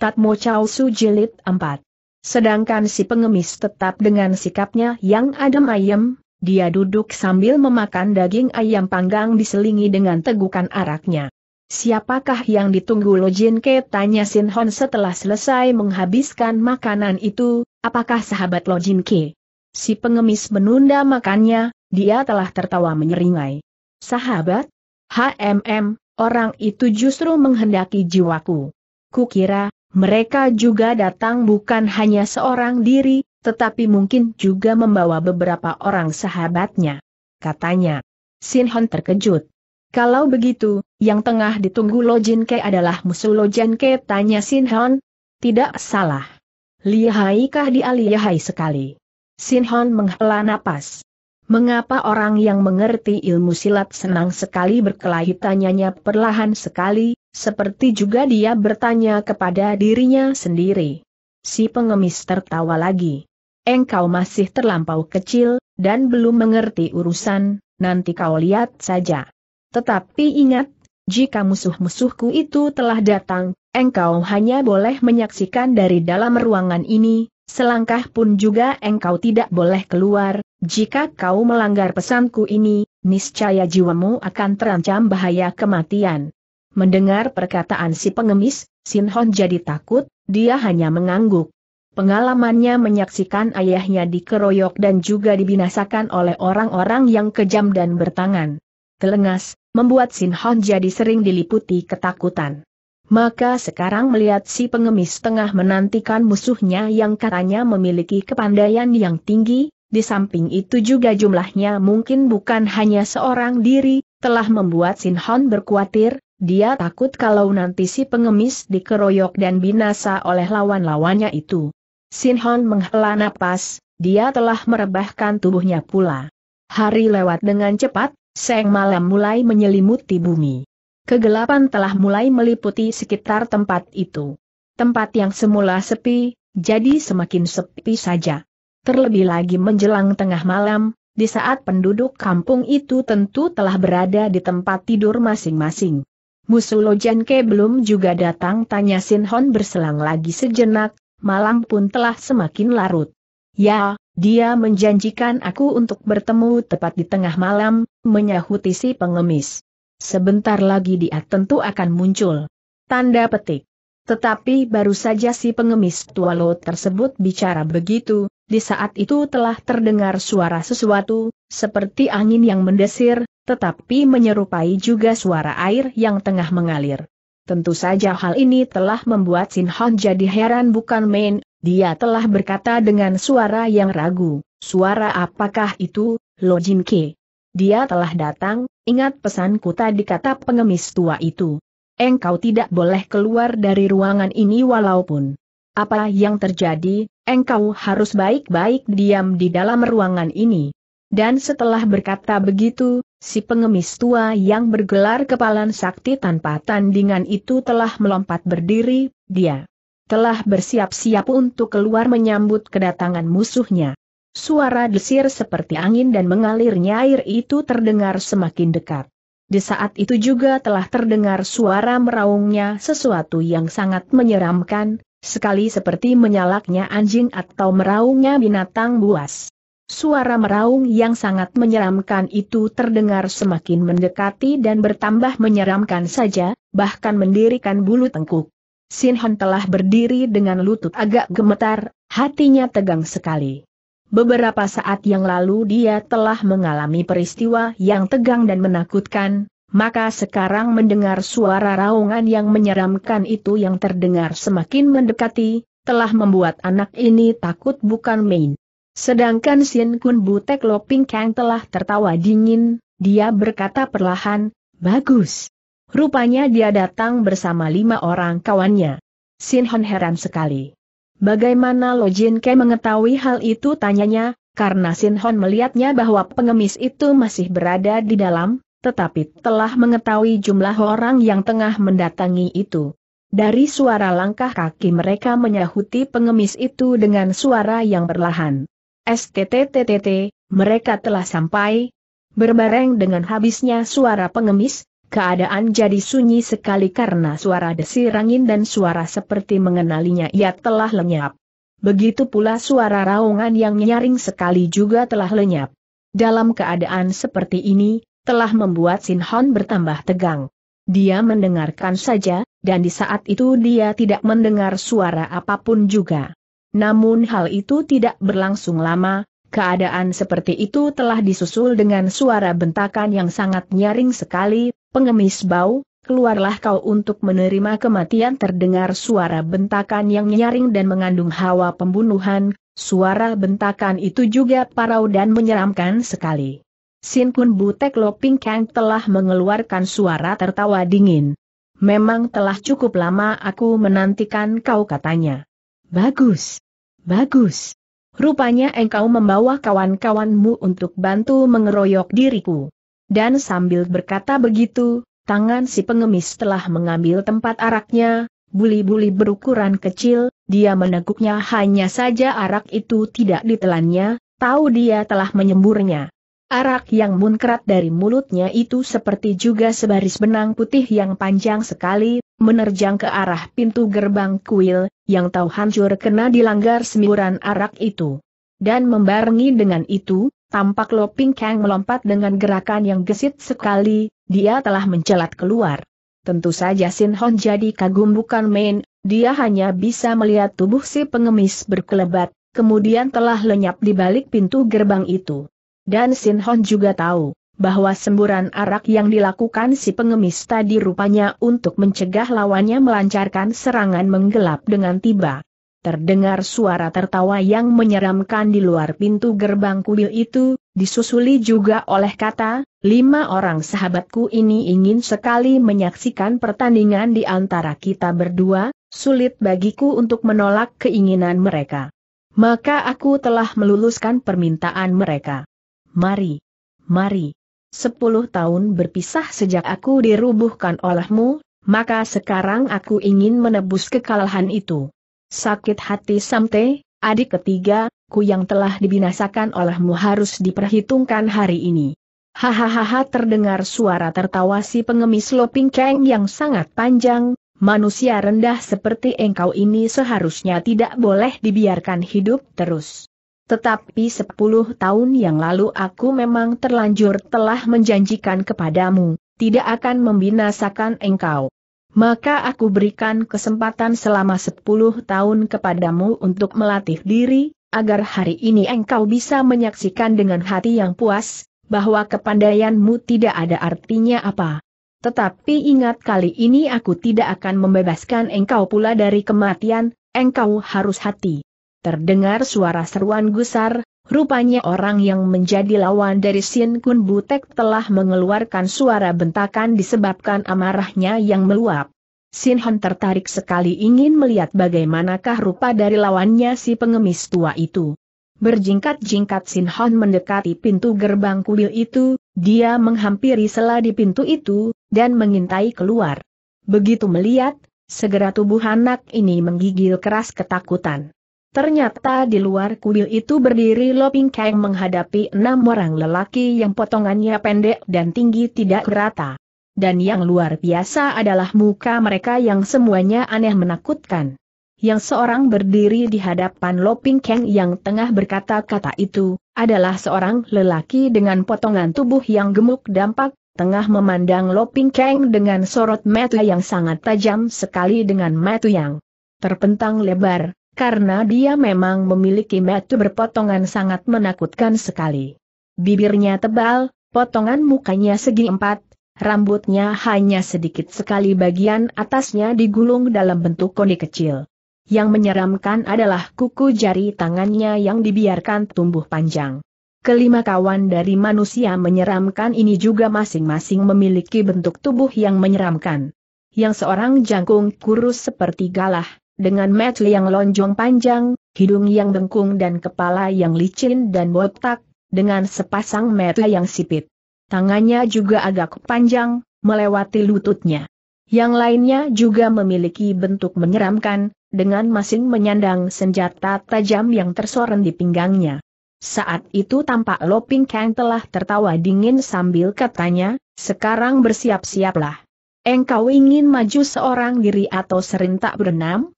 Tatmo Chao Su Jilid 4. Sedangkan si pengemis tetap dengan sikapnya yang adem ayem, dia duduk sambil memakan daging ayam panggang diselingi dengan tegukan araknya. Siapakah yang ditunggu Lo Ke? Tanya Sin Hon setelah selesai menghabiskan makanan itu, apakah sahabat Lo Ke? Si pengemis menunda makannya, dia telah tertawa menyeringai. Sahabat? HMM, orang itu justru menghendaki jiwaku. Kukira, mereka juga datang bukan hanya seorang diri, tetapi mungkin juga membawa beberapa orang sahabatnya. Katanya. Sinhon terkejut. Kalau begitu, yang tengah ditunggu Lo Jin Ke adalah musuh Lo Jin Ke tanya Sinhon. Tidak salah. Lihai kah dia lihai sekali. Sinhon menghela napas. Mengapa orang yang mengerti ilmu silat senang sekali berkelahi tanyanya perlahan sekali, seperti juga dia bertanya kepada dirinya sendiri. Si pengemis tertawa lagi. Engkau masih terlampau kecil, dan belum mengerti urusan, nanti kau lihat saja. Tetapi ingat, jika musuh-musuhku itu telah datang, engkau hanya boleh menyaksikan dari dalam ruangan ini, selangkah pun juga engkau tidak boleh keluar, jika kau melanggar pesanku ini, niscaya jiwamu akan terancam bahaya kematian. Mendengar perkataan si pengemis, Sin Hon jadi takut, dia hanya mengangguk. Pengalamannya menyaksikan ayahnya dikeroyok dan juga dibinasakan oleh orang-orang yang kejam dan bertangan. Telengas, membuat Sin Hon jadi sering diliputi ketakutan. Maka sekarang melihat si pengemis tengah menantikan musuhnya yang katanya memiliki kepandaian yang tinggi, di samping itu juga jumlahnya mungkin bukan hanya seorang diri, telah membuat Sin Hon berkuatir, dia takut kalau nanti si pengemis dikeroyok dan binasa oleh lawan-lawannya itu. sin Hon menghela napas, dia telah merebahkan tubuhnya pula. Hari lewat dengan cepat, seng malam mulai menyelimuti bumi. Kegelapan telah mulai meliputi sekitar tempat itu. Tempat yang semula sepi, jadi semakin sepi saja. Terlebih lagi menjelang tengah malam, di saat penduduk kampung itu tentu telah berada di tempat tidur masing-masing. Musuh Jan ke belum juga datang tanya Sin Hon berselang lagi sejenak, malam pun telah semakin larut. Ya, dia menjanjikan aku untuk bertemu tepat di tengah malam, menyahuti si pengemis. Sebentar lagi dia tentu akan muncul. Tanda petik. Tetapi baru saja si pengemis tua lo tersebut bicara begitu, di saat itu telah terdengar suara sesuatu, seperti angin yang mendesir, tetapi menyerupai juga suara air yang tengah mengalir. Tentu saja hal ini telah membuat Sin Hon jadi heran bukan main, dia telah berkata dengan suara yang ragu, suara apakah itu, Lo Jin Ke? Dia telah datang, ingat pesanku tadi kata pengemis tua itu. Engkau tidak boleh keluar dari ruangan ini walaupun apa yang terjadi, engkau harus baik-baik diam di dalam ruangan ini. Dan setelah berkata begitu, si pengemis tua yang bergelar kepalan sakti tanpa tandingan itu telah melompat berdiri, dia telah bersiap-siap untuk keluar menyambut kedatangan musuhnya. Suara desir seperti angin dan mengalirnya air itu terdengar semakin dekat. Di saat itu juga telah terdengar suara meraungnya sesuatu yang sangat menyeramkan, sekali seperti menyalaknya anjing atau meraungnya binatang buas. Suara meraung yang sangat menyeramkan itu terdengar semakin mendekati dan bertambah menyeramkan saja, bahkan mendirikan bulu tengkuk. Sinhan telah berdiri dengan lutut agak gemetar, hatinya tegang sekali. Beberapa saat yang lalu dia telah mengalami peristiwa yang tegang dan menakutkan, maka sekarang mendengar suara raungan yang menyeramkan itu yang terdengar semakin mendekati, telah membuat anak ini takut bukan main. Sedangkan Sin Kun Butek Loping Kang telah tertawa dingin, dia berkata perlahan, bagus. Rupanya dia datang bersama lima orang kawannya. Sin Hon heran sekali. Bagaimana Lo Jin Ke mengetahui hal itu tanyanya, karena Sin Hon melihatnya bahwa pengemis itu masih berada di dalam, tetapi telah mengetahui jumlah orang yang tengah mendatangi itu. Dari suara langkah kaki mereka menyahuti pengemis itu dengan suara yang perlahan. STTTTT, mereka telah sampai. Berbareng dengan habisnya suara pengemis, keadaan jadi sunyi sekali karena suara desir angin dan suara seperti mengenalinya ia telah lenyap. Begitu pula suara raungan yang nyaring sekali juga telah lenyap. Dalam keadaan seperti ini, telah membuat Sin Hon bertambah tegang. Dia mendengarkan saja, dan di saat itu dia tidak mendengar suara apapun juga. Namun hal itu tidak berlangsung lama, keadaan seperti itu telah disusul dengan suara bentakan yang sangat nyaring sekali, pengemis bau, keluarlah kau untuk menerima kematian terdengar suara bentakan yang nyaring dan mengandung hawa pembunuhan, suara bentakan itu juga parau dan menyeramkan sekali. Sin Kun Butek Loping Kang telah mengeluarkan suara tertawa dingin. Memang telah cukup lama aku menantikan kau katanya. Bagus. Bagus. Rupanya engkau membawa kawan-kawanmu untuk bantu mengeroyok diriku. Dan sambil berkata begitu, tangan si pengemis telah mengambil tempat araknya, buli-buli berukuran kecil, dia meneguknya hanya saja arak itu tidak ditelannya, tahu dia telah menyemburnya. Arak yang munkrat dari mulutnya itu seperti juga sebaris benang putih yang panjang sekali, menerjang ke arah pintu gerbang kuil, yang tahu hancur kena dilanggar semburan arak itu. Dan membarengi dengan itu, tampak Lo Ping Kang melompat dengan gerakan yang gesit sekali, dia telah mencelat keluar. Tentu saja Sin Hon jadi kagum bukan main, dia hanya bisa melihat tubuh si pengemis berkelebat, kemudian telah lenyap di balik pintu gerbang itu. Dan Sin Hon juga tahu bahwa semburan arak yang dilakukan si pengemis tadi rupanya untuk mencegah lawannya melancarkan serangan menggelap dengan tiba. Terdengar suara tertawa yang menyeramkan di luar pintu gerbang kuil itu, disusuli juga oleh kata, lima orang sahabatku ini ingin sekali menyaksikan pertandingan di antara kita berdua, sulit bagiku untuk menolak keinginan mereka. Maka aku telah meluluskan permintaan mereka mari, mari. Sepuluh tahun berpisah sejak aku dirubuhkan olehmu, maka sekarang aku ingin menebus kekalahan itu. Sakit hati Samte, adik ketiga, ku yang telah dibinasakan olehmu harus diperhitungkan hari ini. Hahaha terdengar suara tertawa si pengemis Loping keng yang sangat panjang, manusia rendah seperti engkau ini seharusnya tidak boleh dibiarkan hidup terus. Tetapi sepuluh tahun yang lalu aku memang terlanjur telah menjanjikan kepadamu, tidak akan membinasakan engkau. Maka aku berikan kesempatan selama sepuluh tahun kepadamu untuk melatih diri, agar hari ini engkau bisa menyaksikan dengan hati yang puas, bahwa kepandaianmu tidak ada artinya apa. Tetapi ingat kali ini aku tidak akan membebaskan engkau pula dari kematian, engkau harus hati. Terdengar suara seruan gusar, rupanya orang yang menjadi lawan dari Sin Kun Butek telah mengeluarkan suara bentakan disebabkan amarahnya yang meluap. Sin Hon tertarik sekali ingin melihat bagaimanakah rupa dari lawannya si pengemis tua itu. Berjingkat-jingkat Sin Hon mendekati pintu gerbang kuil itu, dia menghampiri sela di pintu itu, dan mengintai keluar. Begitu melihat, segera tubuh anak ini menggigil keras ketakutan. Ternyata di luar kuil itu berdiri Loping Kang menghadapi enam orang lelaki yang potongannya pendek dan tinggi tidak rata. Dan yang luar biasa adalah muka mereka yang semuanya aneh menakutkan. Yang seorang berdiri di hadapan Loping Kang yang tengah berkata-kata itu, adalah seorang lelaki dengan potongan tubuh yang gemuk dampak, tengah memandang Loping Kang dengan sorot mata yang sangat tajam sekali dengan mata yang terpentang lebar, karena dia memang memiliki metu berpotongan sangat menakutkan sekali. Bibirnya tebal, potongan mukanya segi empat, rambutnya hanya sedikit sekali bagian atasnya digulung dalam bentuk koni kecil. Yang menyeramkan adalah kuku jari tangannya yang dibiarkan tumbuh panjang. Kelima kawan dari manusia menyeramkan ini juga masing-masing memiliki bentuk tubuh yang menyeramkan. Yang seorang jangkung kurus seperti galah, dengan mata yang lonjong panjang, hidung yang bengkung dan kepala yang licin dan botak, dengan sepasang mata yang sipit. Tangannya juga agak panjang, melewati lututnya. Yang lainnya juga memiliki bentuk menyeramkan, dengan masing menyandang senjata tajam yang tersorot di pinggangnya. Saat itu tampak Loping Kang telah tertawa dingin sambil katanya, sekarang bersiap-siaplah. Engkau ingin maju seorang diri atau serentak berenam?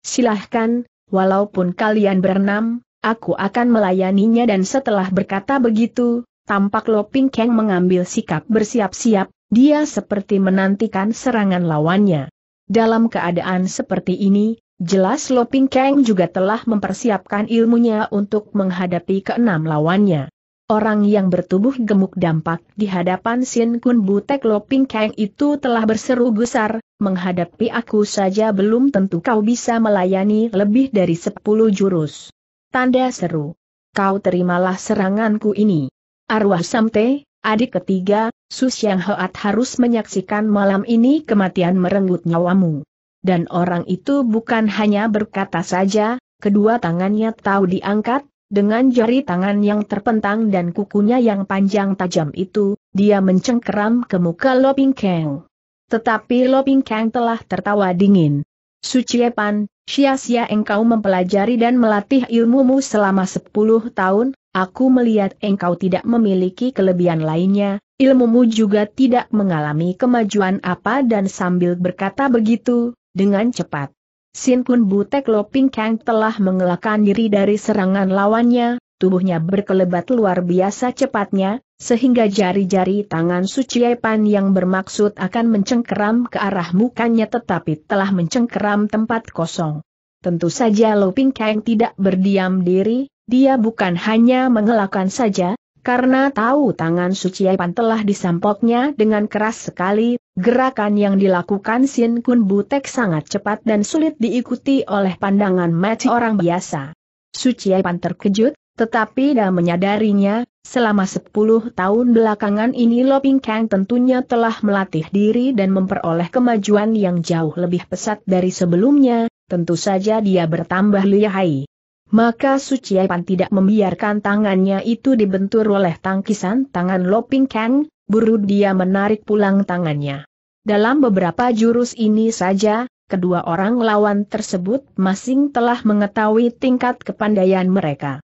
silahkan, walaupun kalian berenam, aku akan melayaninya dan setelah berkata begitu, tampak Lo Ping Keng mengambil sikap bersiap-siap, dia seperti menantikan serangan lawannya. Dalam keadaan seperti ini, jelas Lo Ping Keng juga telah mempersiapkan ilmunya untuk menghadapi keenam lawannya. Orang yang bertubuh gemuk dampak di hadapan Sin Kun Butek Loping Kang itu telah berseru gusar, menghadapi aku saja belum tentu kau bisa melayani lebih dari sepuluh jurus. Tanda seru. Kau terimalah seranganku ini. Arwah Samte, adik ketiga, Sus Yang Hoat harus menyaksikan malam ini kematian merenggut nyawamu. Dan orang itu bukan hanya berkata saja, kedua tangannya tahu diangkat, dengan jari tangan yang terpentang dan kukunya yang panjang tajam itu, dia mencengkeram ke muka Loping Kang. Tetapi Loping Kang telah tertawa dingin. Suciepan, sia-sia engkau mempelajari dan melatih ilmumu selama sepuluh tahun, aku melihat engkau tidak memiliki kelebihan lainnya, ilmumu juga tidak mengalami kemajuan apa dan sambil berkata begitu, dengan cepat. Sin Kun Butek Loping Kang telah mengelakkan diri dari serangan lawannya, tubuhnya berkelebat luar biasa cepatnya, sehingga jari-jari tangan Suciai Pan yang bermaksud akan mencengkeram ke arah mukanya tetapi telah mencengkeram tempat kosong. Tentu saja Loping Kang tidak berdiam diri, dia bukan hanya mengelakkan saja, karena tahu tangan suci Aipan telah disampoknya dengan keras sekali, gerakan yang dilakukan Sin Kun Butek sangat cepat dan sulit diikuti oleh pandangan mati orang biasa. Suci Aipan terkejut, tetapi dah menyadarinya, selama 10 tahun belakangan ini Loping Kang tentunya telah melatih diri dan memperoleh kemajuan yang jauh lebih pesat dari sebelumnya, tentu saja dia bertambah lihai. Maka Pan tidak membiarkan tangannya itu dibentur oleh tangkisan tangan Loping Kang, buru dia menarik pulang tangannya. Dalam beberapa jurus ini saja, kedua orang lawan tersebut masing telah mengetahui tingkat kepandaian mereka.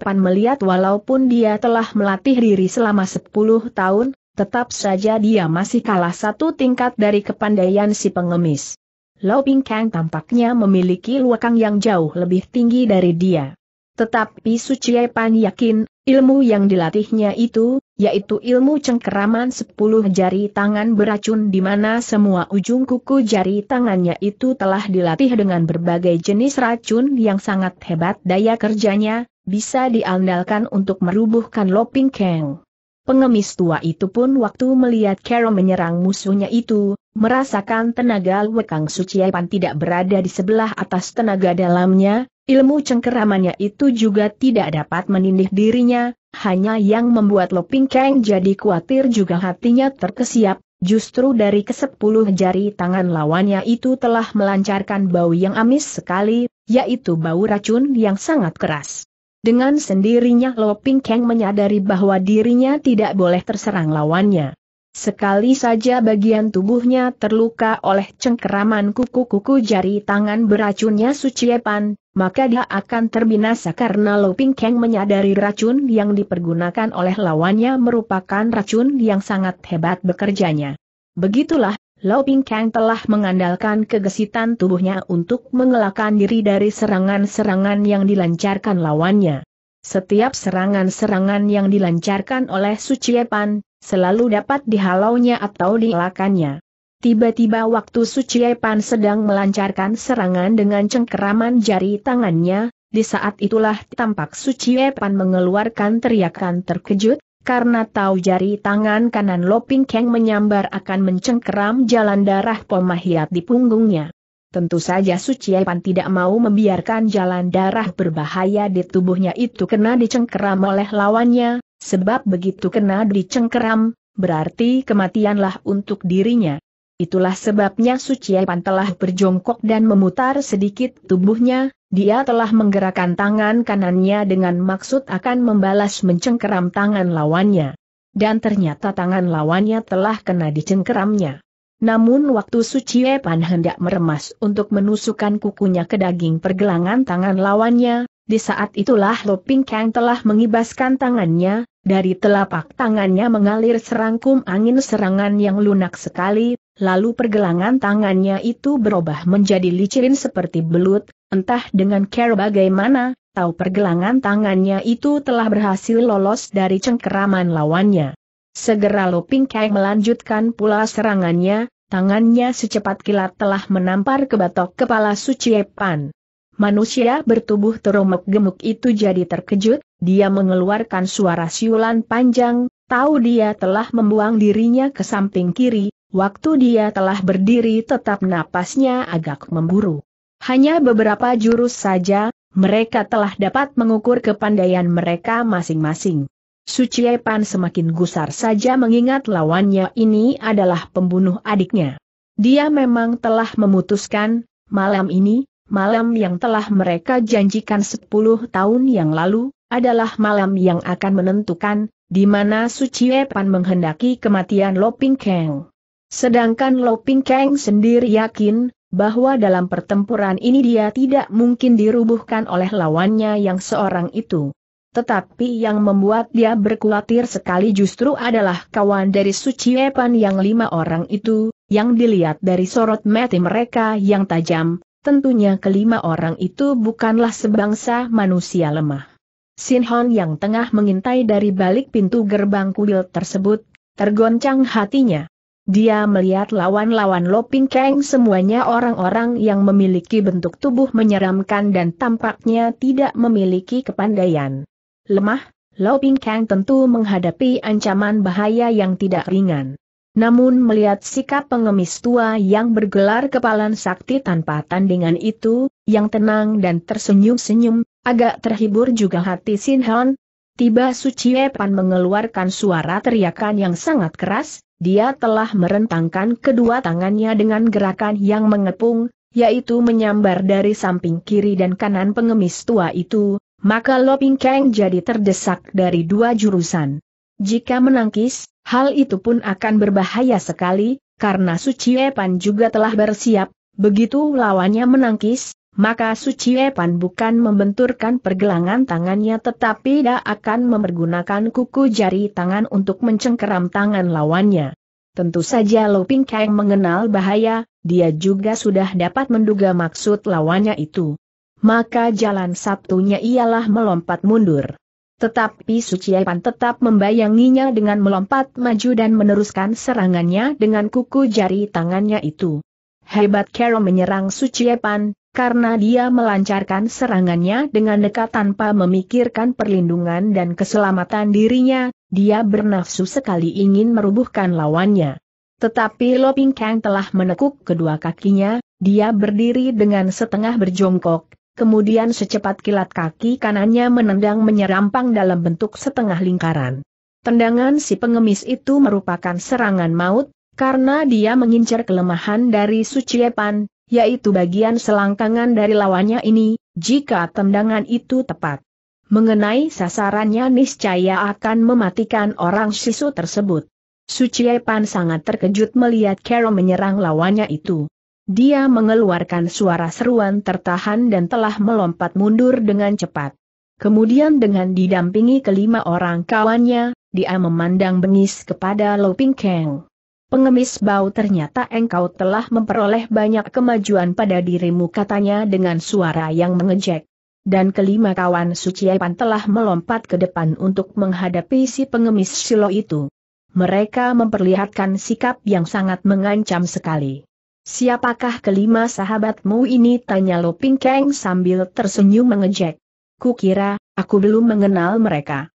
Pan melihat walaupun dia telah melatih diri selama 10 tahun, tetap saja dia masih kalah satu tingkat dari kepandaian si pengemis. Loping Ping Kang tampaknya memiliki luakang yang jauh lebih tinggi dari dia. Tetapi Su Chie Pan yakin, ilmu yang dilatihnya itu, yaitu ilmu cengkeraman sepuluh jari tangan beracun di mana semua ujung kuku jari tangannya itu telah dilatih dengan berbagai jenis racun yang sangat hebat daya kerjanya, bisa diandalkan untuk merubuhkan Loping Kang. Pengemis tua itu pun waktu melihat Carol menyerang musuhnya itu, Merasakan tenaga Wekang Suciapan tidak berada di sebelah atas tenaga dalamnya, ilmu cengkeramannya itu juga tidak dapat menindih dirinya, hanya yang membuat Loping Kang jadi khawatir juga hatinya terkesiap, Justru dari kesepuluh jari tangan lawannya itu telah melancarkan bau yang amis sekali, yaitu bau racun yang sangat keras. Dengan sendirinya Lo Ping menyadari bahwa dirinya tidak boleh terserang lawannya. Sekali saja bagian tubuhnya terluka oleh cengkeraman kuku-kuku jari tangan beracunnya Suciepan, maka dia akan terbinasa karena Lo Keng menyadari racun yang dipergunakan oleh lawannya merupakan racun yang sangat hebat bekerjanya. Begitulah, Lo Keng telah mengandalkan kegesitan tubuhnya untuk mengelakkan diri dari serangan-serangan yang dilancarkan lawannya. Setiap serangan-serangan yang dilancarkan oleh Suciepan, selalu dapat dihalaunya atau dielakannya. Tiba-tiba waktu Suci Pan sedang melancarkan serangan dengan cengkeraman jari tangannya, di saat itulah tampak Suci Pan mengeluarkan teriakan terkejut, karena tahu jari tangan kanan Loping Keng menyambar akan mencengkeram jalan darah pemahiat di punggungnya. Tentu saja Suci Pan tidak mau membiarkan jalan darah berbahaya di tubuhnya itu kena dicengkeram oleh lawannya, Sebab begitu kena dicengkeram, berarti kematianlah untuk dirinya. Itulah sebabnya Suci Epan telah berjongkok dan memutar sedikit tubuhnya, dia telah menggerakkan tangan kanannya dengan maksud akan membalas mencengkeram tangan lawannya. Dan ternyata tangan lawannya telah kena dicengkeramnya. Namun waktu Suci Epan hendak meremas untuk menusukkan kukunya ke daging pergelangan tangan lawannya, di saat itulah Lo Ping Kang telah mengibaskan tangannya, dari telapak tangannya mengalir serangkum angin serangan yang lunak sekali, lalu pergelangan tangannya itu berubah menjadi licin seperti belut, entah dengan care bagaimana, tahu pergelangan tangannya itu telah berhasil lolos dari cengkeraman lawannya. Segera Lo Ping Kang melanjutkan pula serangannya, tangannya secepat kilat telah menampar ke batok kepala Suci Epan. Manusia bertubuh teromek gemuk itu jadi terkejut, dia mengeluarkan suara siulan panjang, tahu dia telah membuang dirinya ke samping kiri, waktu dia telah berdiri tetap napasnya agak memburu. Hanya beberapa jurus saja, mereka telah dapat mengukur kepandaian mereka masing-masing. Sucie Pan semakin gusar saja mengingat lawannya ini adalah pembunuh adiknya. Dia memang telah memutuskan, malam ini, malam yang telah mereka janjikan 10 tahun yang lalu, adalah malam yang akan menentukan, di mana Sucie Pan menghendaki kematian Loping Keng. Sedangkan Loping Keng sendiri yakin, bahwa dalam pertempuran ini dia tidak mungkin dirubuhkan oleh lawannya yang seorang itu. Tetapi yang membuat dia berkulatir sekali justru adalah kawan dari Suci Pan yang lima orang itu, yang dilihat dari sorot mati mereka yang tajam, Tentunya kelima orang itu bukanlah sebangsa manusia lemah. Sinhon yang tengah mengintai dari balik pintu gerbang kuil tersebut, tergoncang hatinya. Dia melihat lawan-lawan Loping Kang semuanya orang-orang yang memiliki bentuk tubuh menyeramkan dan tampaknya tidak memiliki kepandaian. Lemah, Loping Kang tentu menghadapi ancaman bahaya yang tidak ringan. Namun melihat sikap pengemis tua yang bergelar kepalan sakti tanpa tandingan itu, yang tenang dan tersenyum-senyum, agak terhibur juga hati Sin Sinhan. Tiba suci Epan mengeluarkan suara teriakan yang sangat keras, dia telah merentangkan kedua tangannya dengan gerakan yang mengepung, yaitu menyambar dari samping kiri dan kanan pengemis tua itu, maka Loping Kang jadi terdesak dari dua jurusan. Jika menangkis, Hal itu pun akan berbahaya sekali, karena Suci Epan juga telah bersiap, begitu lawannya menangkis, maka Suci Epan bukan membenturkan pergelangan tangannya tetapi dia akan mempergunakan kuku jari tangan untuk mencengkeram tangan lawannya. Tentu saja Lo Ping Kang mengenal bahaya, dia juga sudah dapat menduga maksud lawannya itu. Maka jalan satunya ialah melompat mundur. Tetapi Suciapan tetap membayanginya dengan melompat maju dan meneruskan serangannya dengan kuku jari tangannya itu. Hebat Carol menyerang Suciapan, karena dia melancarkan serangannya dengan dekat tanpa memikirkan perlindungan dan keselamatan dirinya, dia bernafsu sekali ingin merubuhkan lawannya. Tetapi Lo Ping Kang telah menekuk kedua kakinya, dia berdiri dengan setengah berjongkok, Kemudian secepat kilat kaki kanannya menendang menyerampang dalam bentuk setengah lingkaran. Tendangan si pengemis itu merupakan serangan maut, karena dia mengincar kelemahan dari Suciepan, yaitu bagian selangkangan dari lawannya ini, jika tendangan itu tepat. Mengenai sasarannya niscaya akan mematikan orang sisu tersebut. Suciepan sangat terkejut melihat Carol menyerang lawannya itu. Dia mengeluarkan suara seruan tertahan dan telah melompat mundur dengan cepat. Kemudian dengan didampingi kelima orang kawannya, dia memandang bengis kepada Lo Ping Kang. Pengemis bau ternyata engkau telah memperoleh banyak kemajuan pada dirimu katanya dengan suara yang mengejek. Dan kelima kawan suci Suciepan telah melompat ke depan untuk menghadapi si pengemis silo itu. Mereka memperlihatkan sikap yang sangat mengancam sekali. Siapakah kelima sahabatmu ini? Tanya Lo Ping Keng sambil tersenyum mengejek. Kukira, aku belum mengenal mereka.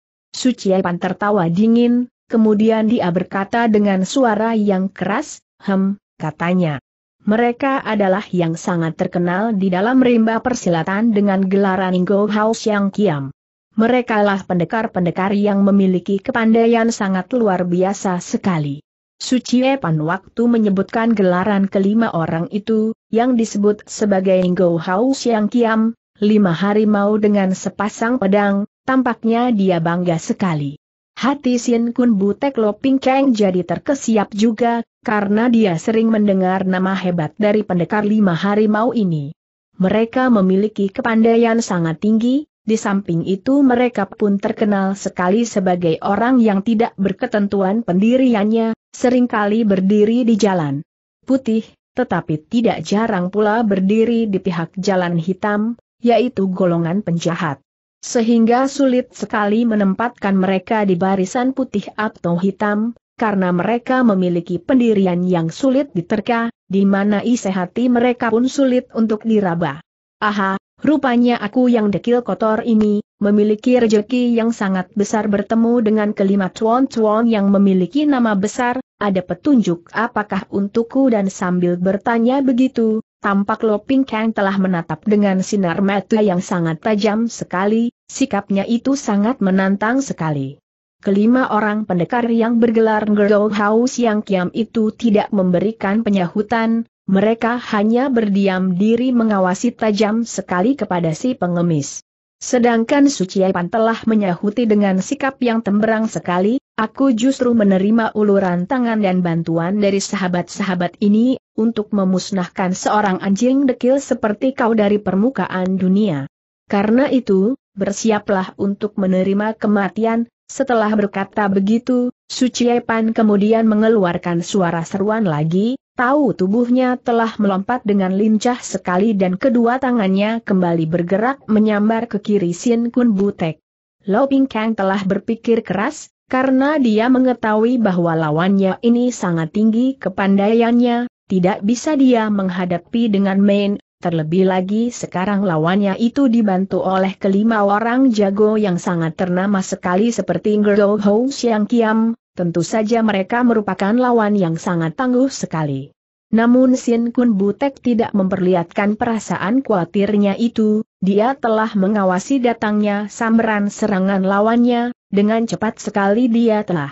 Pan tertawa dingin, kemudian dia berkata dengan suara yang keras, hem, katanya. Mereka adalah yang sangat terkenal di dalam rimba persilatan dengan gelaran Ingo House yang kiam. Merekalah pendekar-pendekar yang memiliki kepandaian sangat luar biasa sekali. Suciye Pan waktu menyebutkan gelaran kelima orang itu, yang disebut sebagai Ngo Hao Xiang Kiam, lima harimau dengan sepasang pedang, tampaknya dia bangga sekali. Hati Sin Kun Butek Lo Ping Keng jadi terkesiap juga, karena dia sering mendengar nama hebat dari pendekar lima Hari Mau ini. Mereka memiliki kepandaian sangat tinggi, di samping itu mereka pun terkenal sekali sebagai orang yang tidak berketentuan pendiriannya, seringkali berdiri di jalan putih, tetapi tidak jarang pula berdiri di pihak jalan hitam, yaitu golongan penjahat. Sehingga sulit sekali menempatkan mereka di barisan putih atau hitam, karena mereka memiliki pendirian yang sulit diterka, di mana isi hati mereka pun sulit untuk diraba. Aha, Rupanya aku yang dekil kotor ini, memiliki rejeki yang sangat besar bertemu dengan kelima cuan-cuan yang memiliki nama besar, ada petunjuk apakah untukku dan sambil bertanya begitu, tampak Loping Kang telah menatap dengan sinar mata yang sangat tajam sekali, sikapnya itu sangat menantang sekali. Kelima orang pendekar yang bergelar Gerol House yang kiam itu tidak memberikan penyahutan, mereka hanya berdiam diri mengawasi tajam sekali kepada si pengemis. Sedangkan Suciapan telah menyahuti dengan sikap yang temberang sekali, aku justru menerima uluran tangan dan bantuan dari sahabat-sahabat ini, untuk memusnahkan seorang anjing dekil seperti kau dari permukaan dunia. Karena itu, bersiaplah untuk menerima kematian, setelah berkata begitu, Suciapan kemudian mengeluarkan suara seruan lagi, Tahu tubuhnya telah melompat dengan lincah sekali dan kedua tangannya kembali bergerak menyambar ke kiri Sin Kun Butek. Lo Ping Kang telah berpikir keras, karena dia mengetahui bahwa lawannya ini sangat tinggi kepandaiannya, tidak bisa dia menghadapi dengan main Terlebih lagi sekarang lawannya itu dibantu oleh kelima orang jago yang sangat ternama sekali seperti Ngerdo Ho Xiang Kiam, tentu saja mereka merupakan lawan yang sangat tangguh sekali. Namun Sin Kun Butek tidak memperlihatkan perasaan khawatirnya itu, dia telah mengawasi datangnya sambaran serangan lawannya, dengan cepat sekali dia telah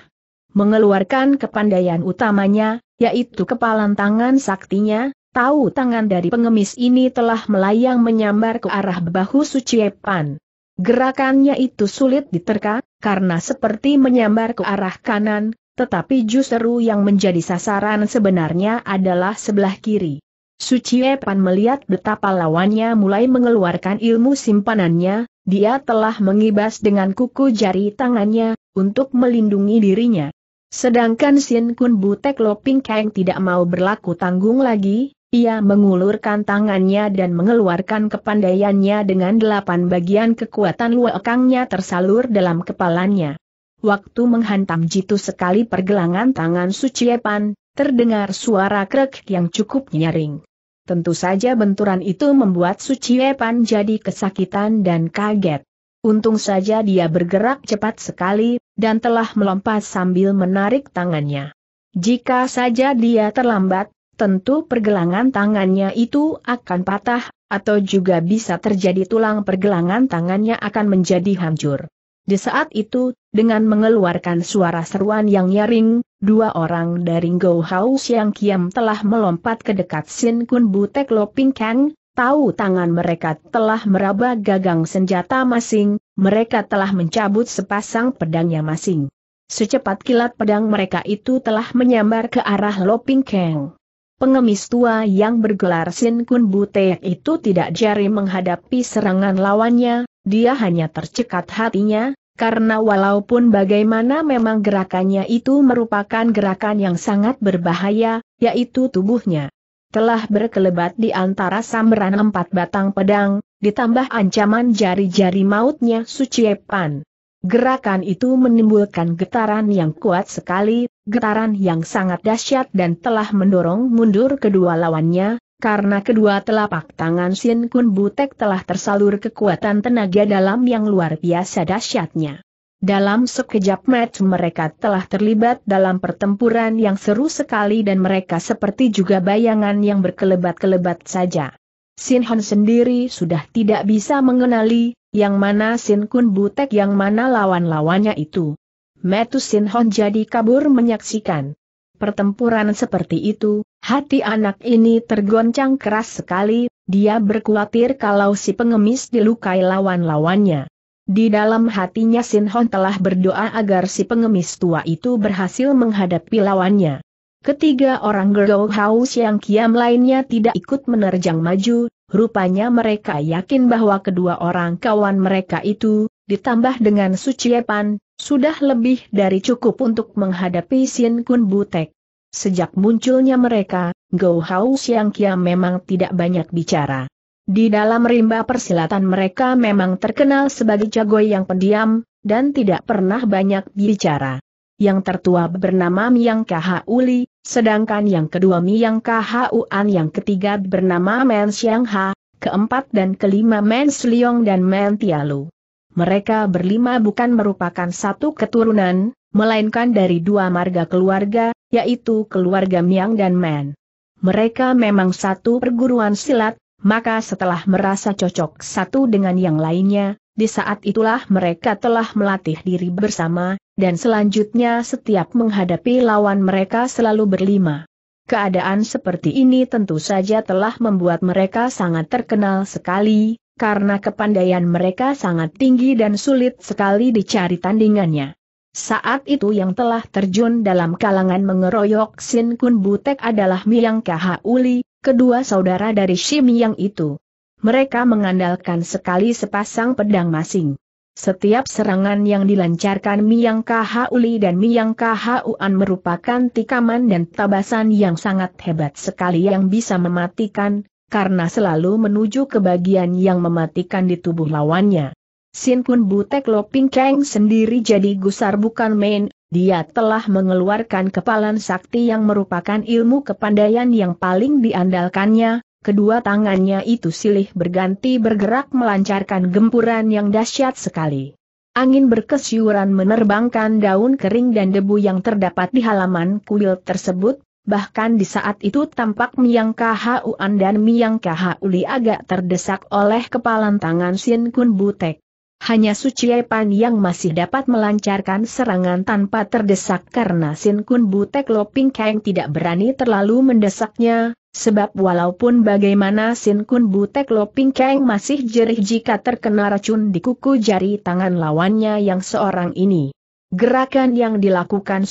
mengeluarkan kepandaian utamanya, yaitu kepalan tangan saktinya, Tahu tangan dari pengemis ini telah melayang menyambar ke arah bahu Suciepan. Gerakannya itu sulit diterka, karena seperti menyambar ke arah kanan, tetapi justru yang menjadi sasaran sebenarnya adalah sebelah kiri. Suciepan melihat betapa lawannya mulai mengeluarkan ilmu simpanannya, dia telah mengibas dengan kuku jari tangannya, untuk melindungi dirinya. Sedangkan Sien Kun Butek Loping Kang tidak mau berlaku tanggung lagi, ia mengulurkan tangannya dan mengeluarkan kepandaiannya dengan delapan bagian kekuatan luekangnya tersalur dalam kepalanya. Waktu menghantam jitu sekali pergelangan tangan Suciepan, terdengar suara krek yang cukup nyaring. Tentu saja benturan itu membuat Suciepan jadi kesakitan dan kaget. Untung saja dia bergerak cepat sekali, dan telah melompat sambil menarik tangannya. Jika saja dia terlambat, tentu pergelangan tangannya itu akan patah, atau juga bisa terjadi tulang pergelangan tangannya akan menjadi hancur. Di saat itu, dengan mengeluarkan suara seruan yang nyaring, dua orang dari Go House yang kiam telah melompat ke dekat Sin Kun Butek Loping Kang, tahu tangan mereka telah meraba gagang senjata masing, mereka telah mencabut sepasang pedangnya masing. Secepat kilat pedang mereka itu telah menyambar ke arah Loping Kang. Pengemis tua yang bergelar Sin Kun Bute itu tidak jari menghadapi serangan lawannya, dia hanya tercekat hatinya, karena walaupun bagaimana memang gerakannya itu merupakan gerakan yang sangat berbahaya, yaitu tubuhnya telah berkelebat di antara sambaran empat batang pedang, ditambah ancaman jari-jari mautnya Suciepan. Gerakan itu menimbulkan getaran yang kuat sekali, getaran yang sangat dahsyat dan telah mendorong mundur kedua lawannya, karena kedua telapak tangan Sin Kun Butek telah tersalur kekuatan tenaga dalam yang luar biasa dahsyatnya. Dalam sekejap match mereka telah terlibat dalam pertempuran yang seru sekali dan mereka seperti juga bayangan yang berkelebat-kelebat saja. Sin Hon sendiri sudah tidak bisa mengenali, yang mana Sin Kun Butek yang mana lawan-lawannya itu. Metusin Hon jadi kabur menyaksikan. Pertempuran seperti itu, hati anak ini tergoncang keras sekali, dia berkhawatir kalau si pengemis dilukai lawan-lawannya. Di dalam hatinya Sin Sinhon telah berdoa agar si pengemis tua itu berhasil menghadapi lawannya. Ketiga orang Gergo House yang kiam lainnya tidak ikut menerjang maju, rupanya mereka yakin bahwa kedua orang kawan mereka itu, ditambah dengan Suciepan, sudah lebih dari cukup untuk menghadapi Sin Kun Butek. Sejak munculnya mereka, Go Hao Xiang Kia memang tidak banyak bicara. Di dalam rimba persilatan mereka memang terkenal sebagai jago yang pendiam, dan tidak pernah banyak bicara. Yang tertua bernama Miang Uli, sedangkan yang kedua Miang Uan, yang ketiga bernama Men Xiang Ha, keempat dan kelima Men Sliong dan Men Tialu mereka berlima bukan merupakan satu keturunan, melainkan dari dua marga keluarga, yaitu keluarga Miang dan Men. Mereka memang satu perguruan silat, maka setelah merasa cocok satu dengan yang lainnya, di saat itulah mereka telah melatih diri bersama, dan selanjutnya setiap menghadapi lawan mereka selalu berlima. Keadaan seperti ini tentu saja telah membuat mereka sangat terkenal sekali, karena kepandaian mereka sangat tinggi dan sulit sekali dicari tandingannya. Saat itu yang telah terjun dalam kalangan mengeroyok Sin Kun Butek adalah Miang Kahauli, kedua saudara dari Shi Miang itu. Mereka mengandalkan sekali sepasang pedang masing. Setiap serangan yang dilancarkan Miang Kahauli dan Miang Uan merupakan tikaman dan tabasan yang sangat hebat sekali yang bisa mematikan, karena selalu menuju ke bagian yang mematikan di tubuh lawannya. Sin Kun Butek Lo Ping Cheng sendiri jadi gusar bukan main, dia telah mengeluarkan kepalan sakti yang merupakan ilmu kepandaian yang paling diandalkannya, kedua tangannya itu silih berganti bergerak melancarkan gempuran yang dahsyat sekali. Angin berkesiuran menerbangkan daun kering dan debu yang terdapat di halaman kuil tersebut, bahkan di saat itu tampak Miang Kahuan dan Miang Kahuli agak terdesak oleh kepalan tangan Sin Kun Butek. Hanya suciai Pan yang masih dapat melancarkan serangan tanpa terdesak karena Sin Kun Butek Loping Kang tidak berani terlalu mendesaknya, sebab walaupun bagaimana Sin Kun Butek Loping Kang masih jerih jika terkena racun di kuku jari tangan lawannya yang seorang ini. Gerakan yang dilakukan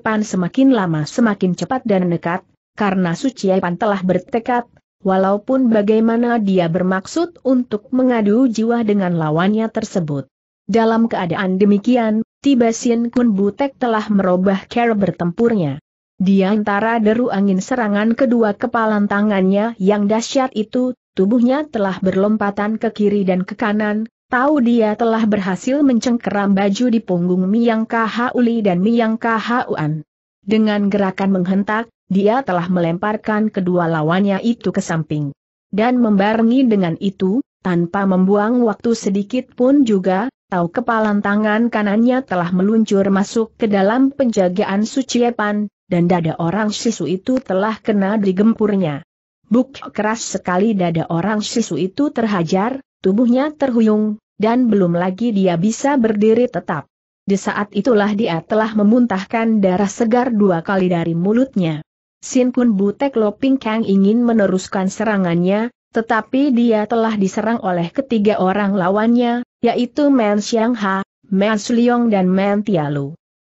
Pan semakin lama semakin cepat dan dekat, karena Pan telah bertekad, walaupun bagaimana dia bermaksud untuk mengadu jiwa dengan lawannya tersebut. Dalam keadaan demikian, tiba Sin Kun Butek telah merubah cara bertempurnya. Di antara deru angin serangan kedua kepalan tangannya yang dahsyat itu, tubuhnya telah berlompatan ke kiri dan ke kanan, Tahu dia telah berhasil mencengkeram baju di punggung Miang Kahauli dan Miang Kahauan. Dengan gerakan menghentak, dia telah melemparkan kedua lawannya itu ke samping. Dan membarengi dengan itu, tanpa membuang waktu sedikit pun juga, tahu kepalan tangan kanannya telah meluncur masuk ke dalam penjagaan suciepan, dan dada orang sisu itu telah kena digempurnya. Buk keras sekali dada orang sisu itu terhajar, tubuhnya terhuyung, dan belum lagi dia bisa berdiri tetap. Di saat itulah dia telah memuntahkan darah segar dua kali dari mulutnya. Sin Kun Butek Loping Kang ingin meneruskan serangannya, tetapi dia telah diserang oleh ketiga orang lawannya, yaitu Man Xiang Ha, Man Suliong dan Man Tialu.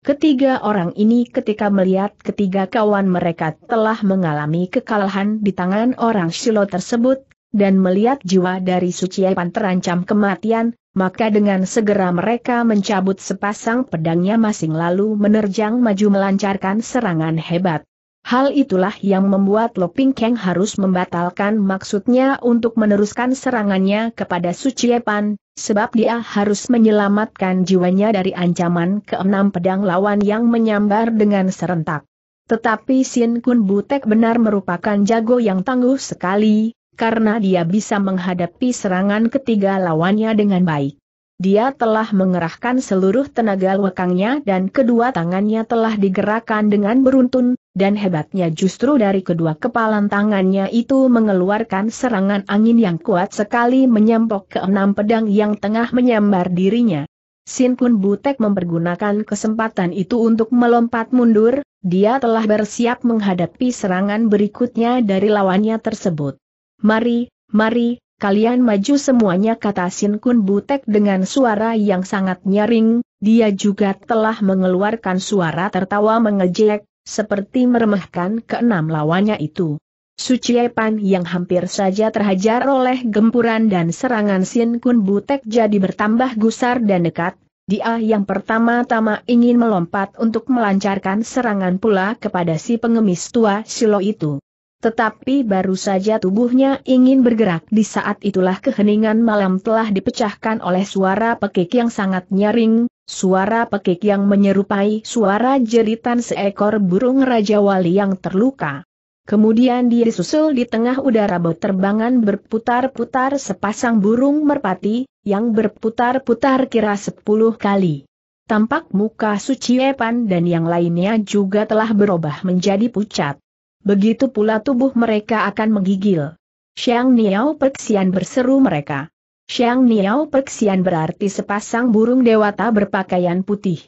Ketiga orang ini ketika melihat ketiga kawan mereka telah mengalami kekalahan di tangan orang Silo tersebut, dan melihat jiwa dari Suciapan terancam kematian, maka dengan segera mereka mencabut sepasang pedangnya masing lalu menerjang maju melancarkan serangan hebat. Hal itulah yang membuat Loping Keng harus membatalkan maksudnya untuk meneruskan serangannya kepada Epan, sebab dia harus menyelamatkan jiwanya dari ancaman keenam pedang lawan yang menyambar dengan serentak. Tetapi Sin Kun Butek benar merupakan jago yang tangguh sekali, karena dia bisa menghadapi serangan ketiga lawannya dengan baik. Dia telah mengerahkan seluruh tenaga lekangnya dan kedua tangannya telah digerakkan dengan beruntun, dan hebatnya justru dari kedua kepalan tangannya itu mengeluarkan serangan angin yang kuat sekali menyempok ke enam pedang yang tengah menyambar dirinya. Sin Kun Butek mempergunakan kesempatan itu untuk melompat mundur, dia telah bersiap menghadapi serangan berikutnya dari lawannya tersebut. Mari, mari, kalian maju semuanya kata Sin Kun Butek dengan suara yang sangat nyaring, dia juga telah mengeluarkan suara tertawa mengejek, seperti meremehkan keenam lawannya itu. Suci Pan yang hampir saja terhajar oleh gempuran dan serangan Sin Kun Butek jadi bertambah gusar dan dekat, dia yang pertama-tama ingin melompat untuk melancarkan serangan pula kepada si pengemis tua Silo itu. Tetapi baru saja tubuhnya ingin bergerak di saat itulah keheningan malam telah dipecahkan oleh suara pekik yang sangat nyaring, suara pekik yang menyerupai suara jeritan seekor burung Raja Wali yang terluka. Kemudian disusul di tengah udara berterbangan berputar-putar sepasang burung merpati, yang berputar-putar kira sepuluh kali. Tampak muka Suci Epan dan yang lainnya juga telah berubah menjadi pucat. Begitu pula tubuh mereka akan menggigil. Xiang Niao Peksian berseru mereka. Xiang Niao Peksian berarti sepasang burung dewata berpakaian putih.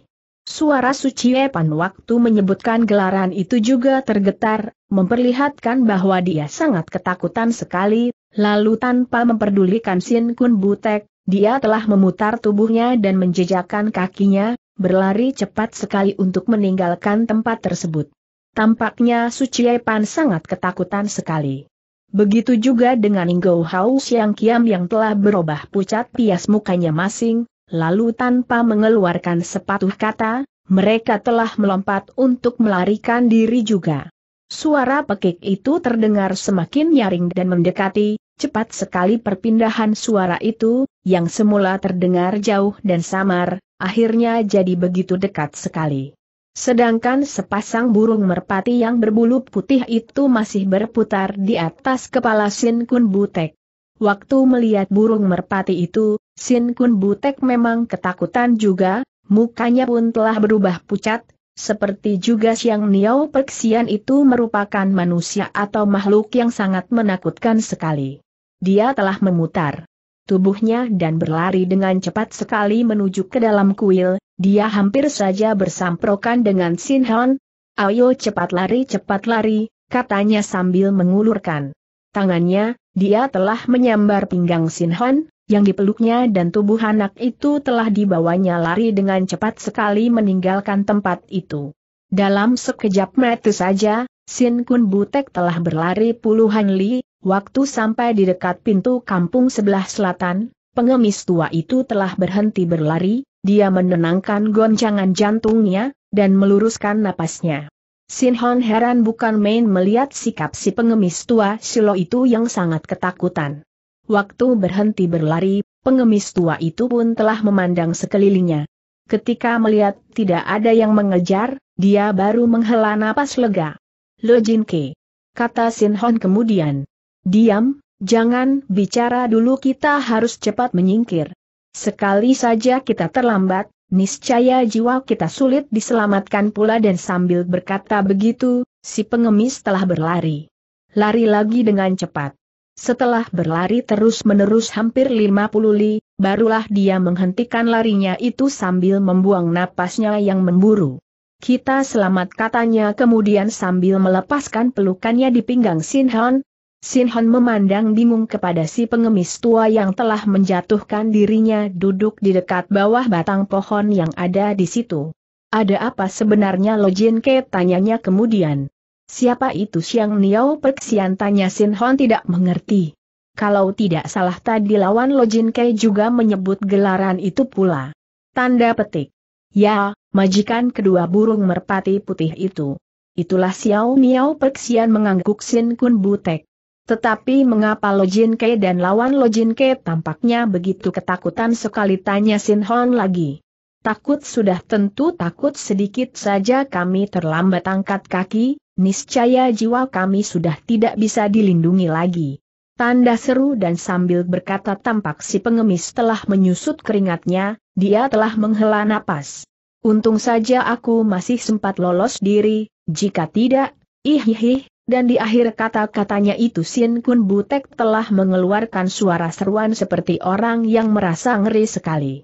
Suara Suci Epan waktu menyebutkan gelaran itu juga tergetar, memperlihatkan bahwa dia sangat ketakutan sekali, lalu tanpa memperdulikan Sin Kun Butek, dia telah memutar tubuhnya dan menjejakkan kakinya, berlari cepat sekali untuk meninggalkan tempat tersebut. Tampaknya Suciye Pan sangat ketakutan sekali. Begitu juga dengan Inggo Hau Siang Kiam yang telah berubah pucat pias mukanya masing, lalu tanpa mengeluarkan sepatuh kata, mereka telah melompat untuk melarikan diri juga. Suara pekik itu terdengar semakin nyaring dan mendekati, cepat sekali perpindahan suara itu, yang semula terdengar jauh dan samar, akhirnya jadi begitu dekat sekali. Sedangkan sepasang burung merpati yang berbulu putih itu masih berputar di atas kepala Sin Kun Butek. Waktu melihat burung merpati itu, Sin Kun Butek memang ketakutan juga, mukanya pun telah berubah pucat, seperti juga Siang Niao Perksian itu merupakan manusia atau makhluk yang sangat menakutkan sekali. Dia telah memutar tubuhnya dan berlari dengan cepat sekali menuju ke dalam kuil, dia hampir saja bersamprokan dengan Sin Han. Ayo cepat lari cepat lari, katanya sambil mengulurkan tangannya, dia telah menyambar pinggang Sin Han, yang dipeluknya dan tubuh anak itu telah dibawanya lari dengan cepat sekali meninggalkan tempat itu. Dalam sekejap mata saja, Sin Kun Butek telah berlari puluhan li, waktu sampai di dekat pintu kampung sebelah selatan, pengemis tua itu telah berhenti berlari, dia menenangkan goncangan jantungnya, dan meluruskan napasnya. Sinhon heran bukan main melihat sikap si pengemis tua Silo itu yang sangat ketakutan. Waktu berhenti berlari, pengemis tua itu pun telah memandang sekelilingnya. Ketika melihat tidak ada yang mengejar, dia baru menghela napas lega. Lo Jin Ke. Kata Sinhon kemudian. Diam, jangan bicara dulu kita harus cepat menyingkir. Sekali saja kita terlambat, niscaya jiwa kita sulit diselamatkan pula dan sambil berkata begitu, si pengemis telah berlari. Lari lagi dengan cepat. Setelah berlari terus-menerus hampir 50 li, barulah dia menghentikan larinya itu sambil membuang napasnya yang memburu. Kita selamat katanya kemudian sambil melepaskan pelukannya di pinggang Sinhan, Sin Sinhan memandang bingung kepada si pengemis tua yang telah menjatuhkan dirinya duduk di dekat bawah batang pohon yang ada di situ. Ada apa sebenarnya Lo Jin Ke tanyanya kemudian. Siapa itu Siang Niao Peksian tanya Sinhan tidak mengerti. Kalau tidak salah tadi lawan Lo Jin Ke juga menyebut gelaran itu pula. Tanda petik. Ya, majikan kedua burung merpati putih itu. Itulah Xiao Niao Perksian mengangguk Sin Kun Butek. Tetapi mengapa Lo Jin Ke dan lawan Lo Jin Ke tampaknya begitu ketakutan sekali tanya Sin Hon lagi. Takut sudah tentu takut sedikit saja kami terlambat angkat kaki, niscaya jiwa kami sudah tidak bisa dilindungi lagi. Tanda seru dan sambil berkata tampak si pengemis telah menyusut keringatnya, dia telah menghela napas. Untung saja aku masih sempat lolos diri, jika tidak, ih, ih, ih dan di akhir kata-katanya itu Sin Kun Butek telah mengeluarkan suara seruan seperti orang yang merasa ngeri sekali.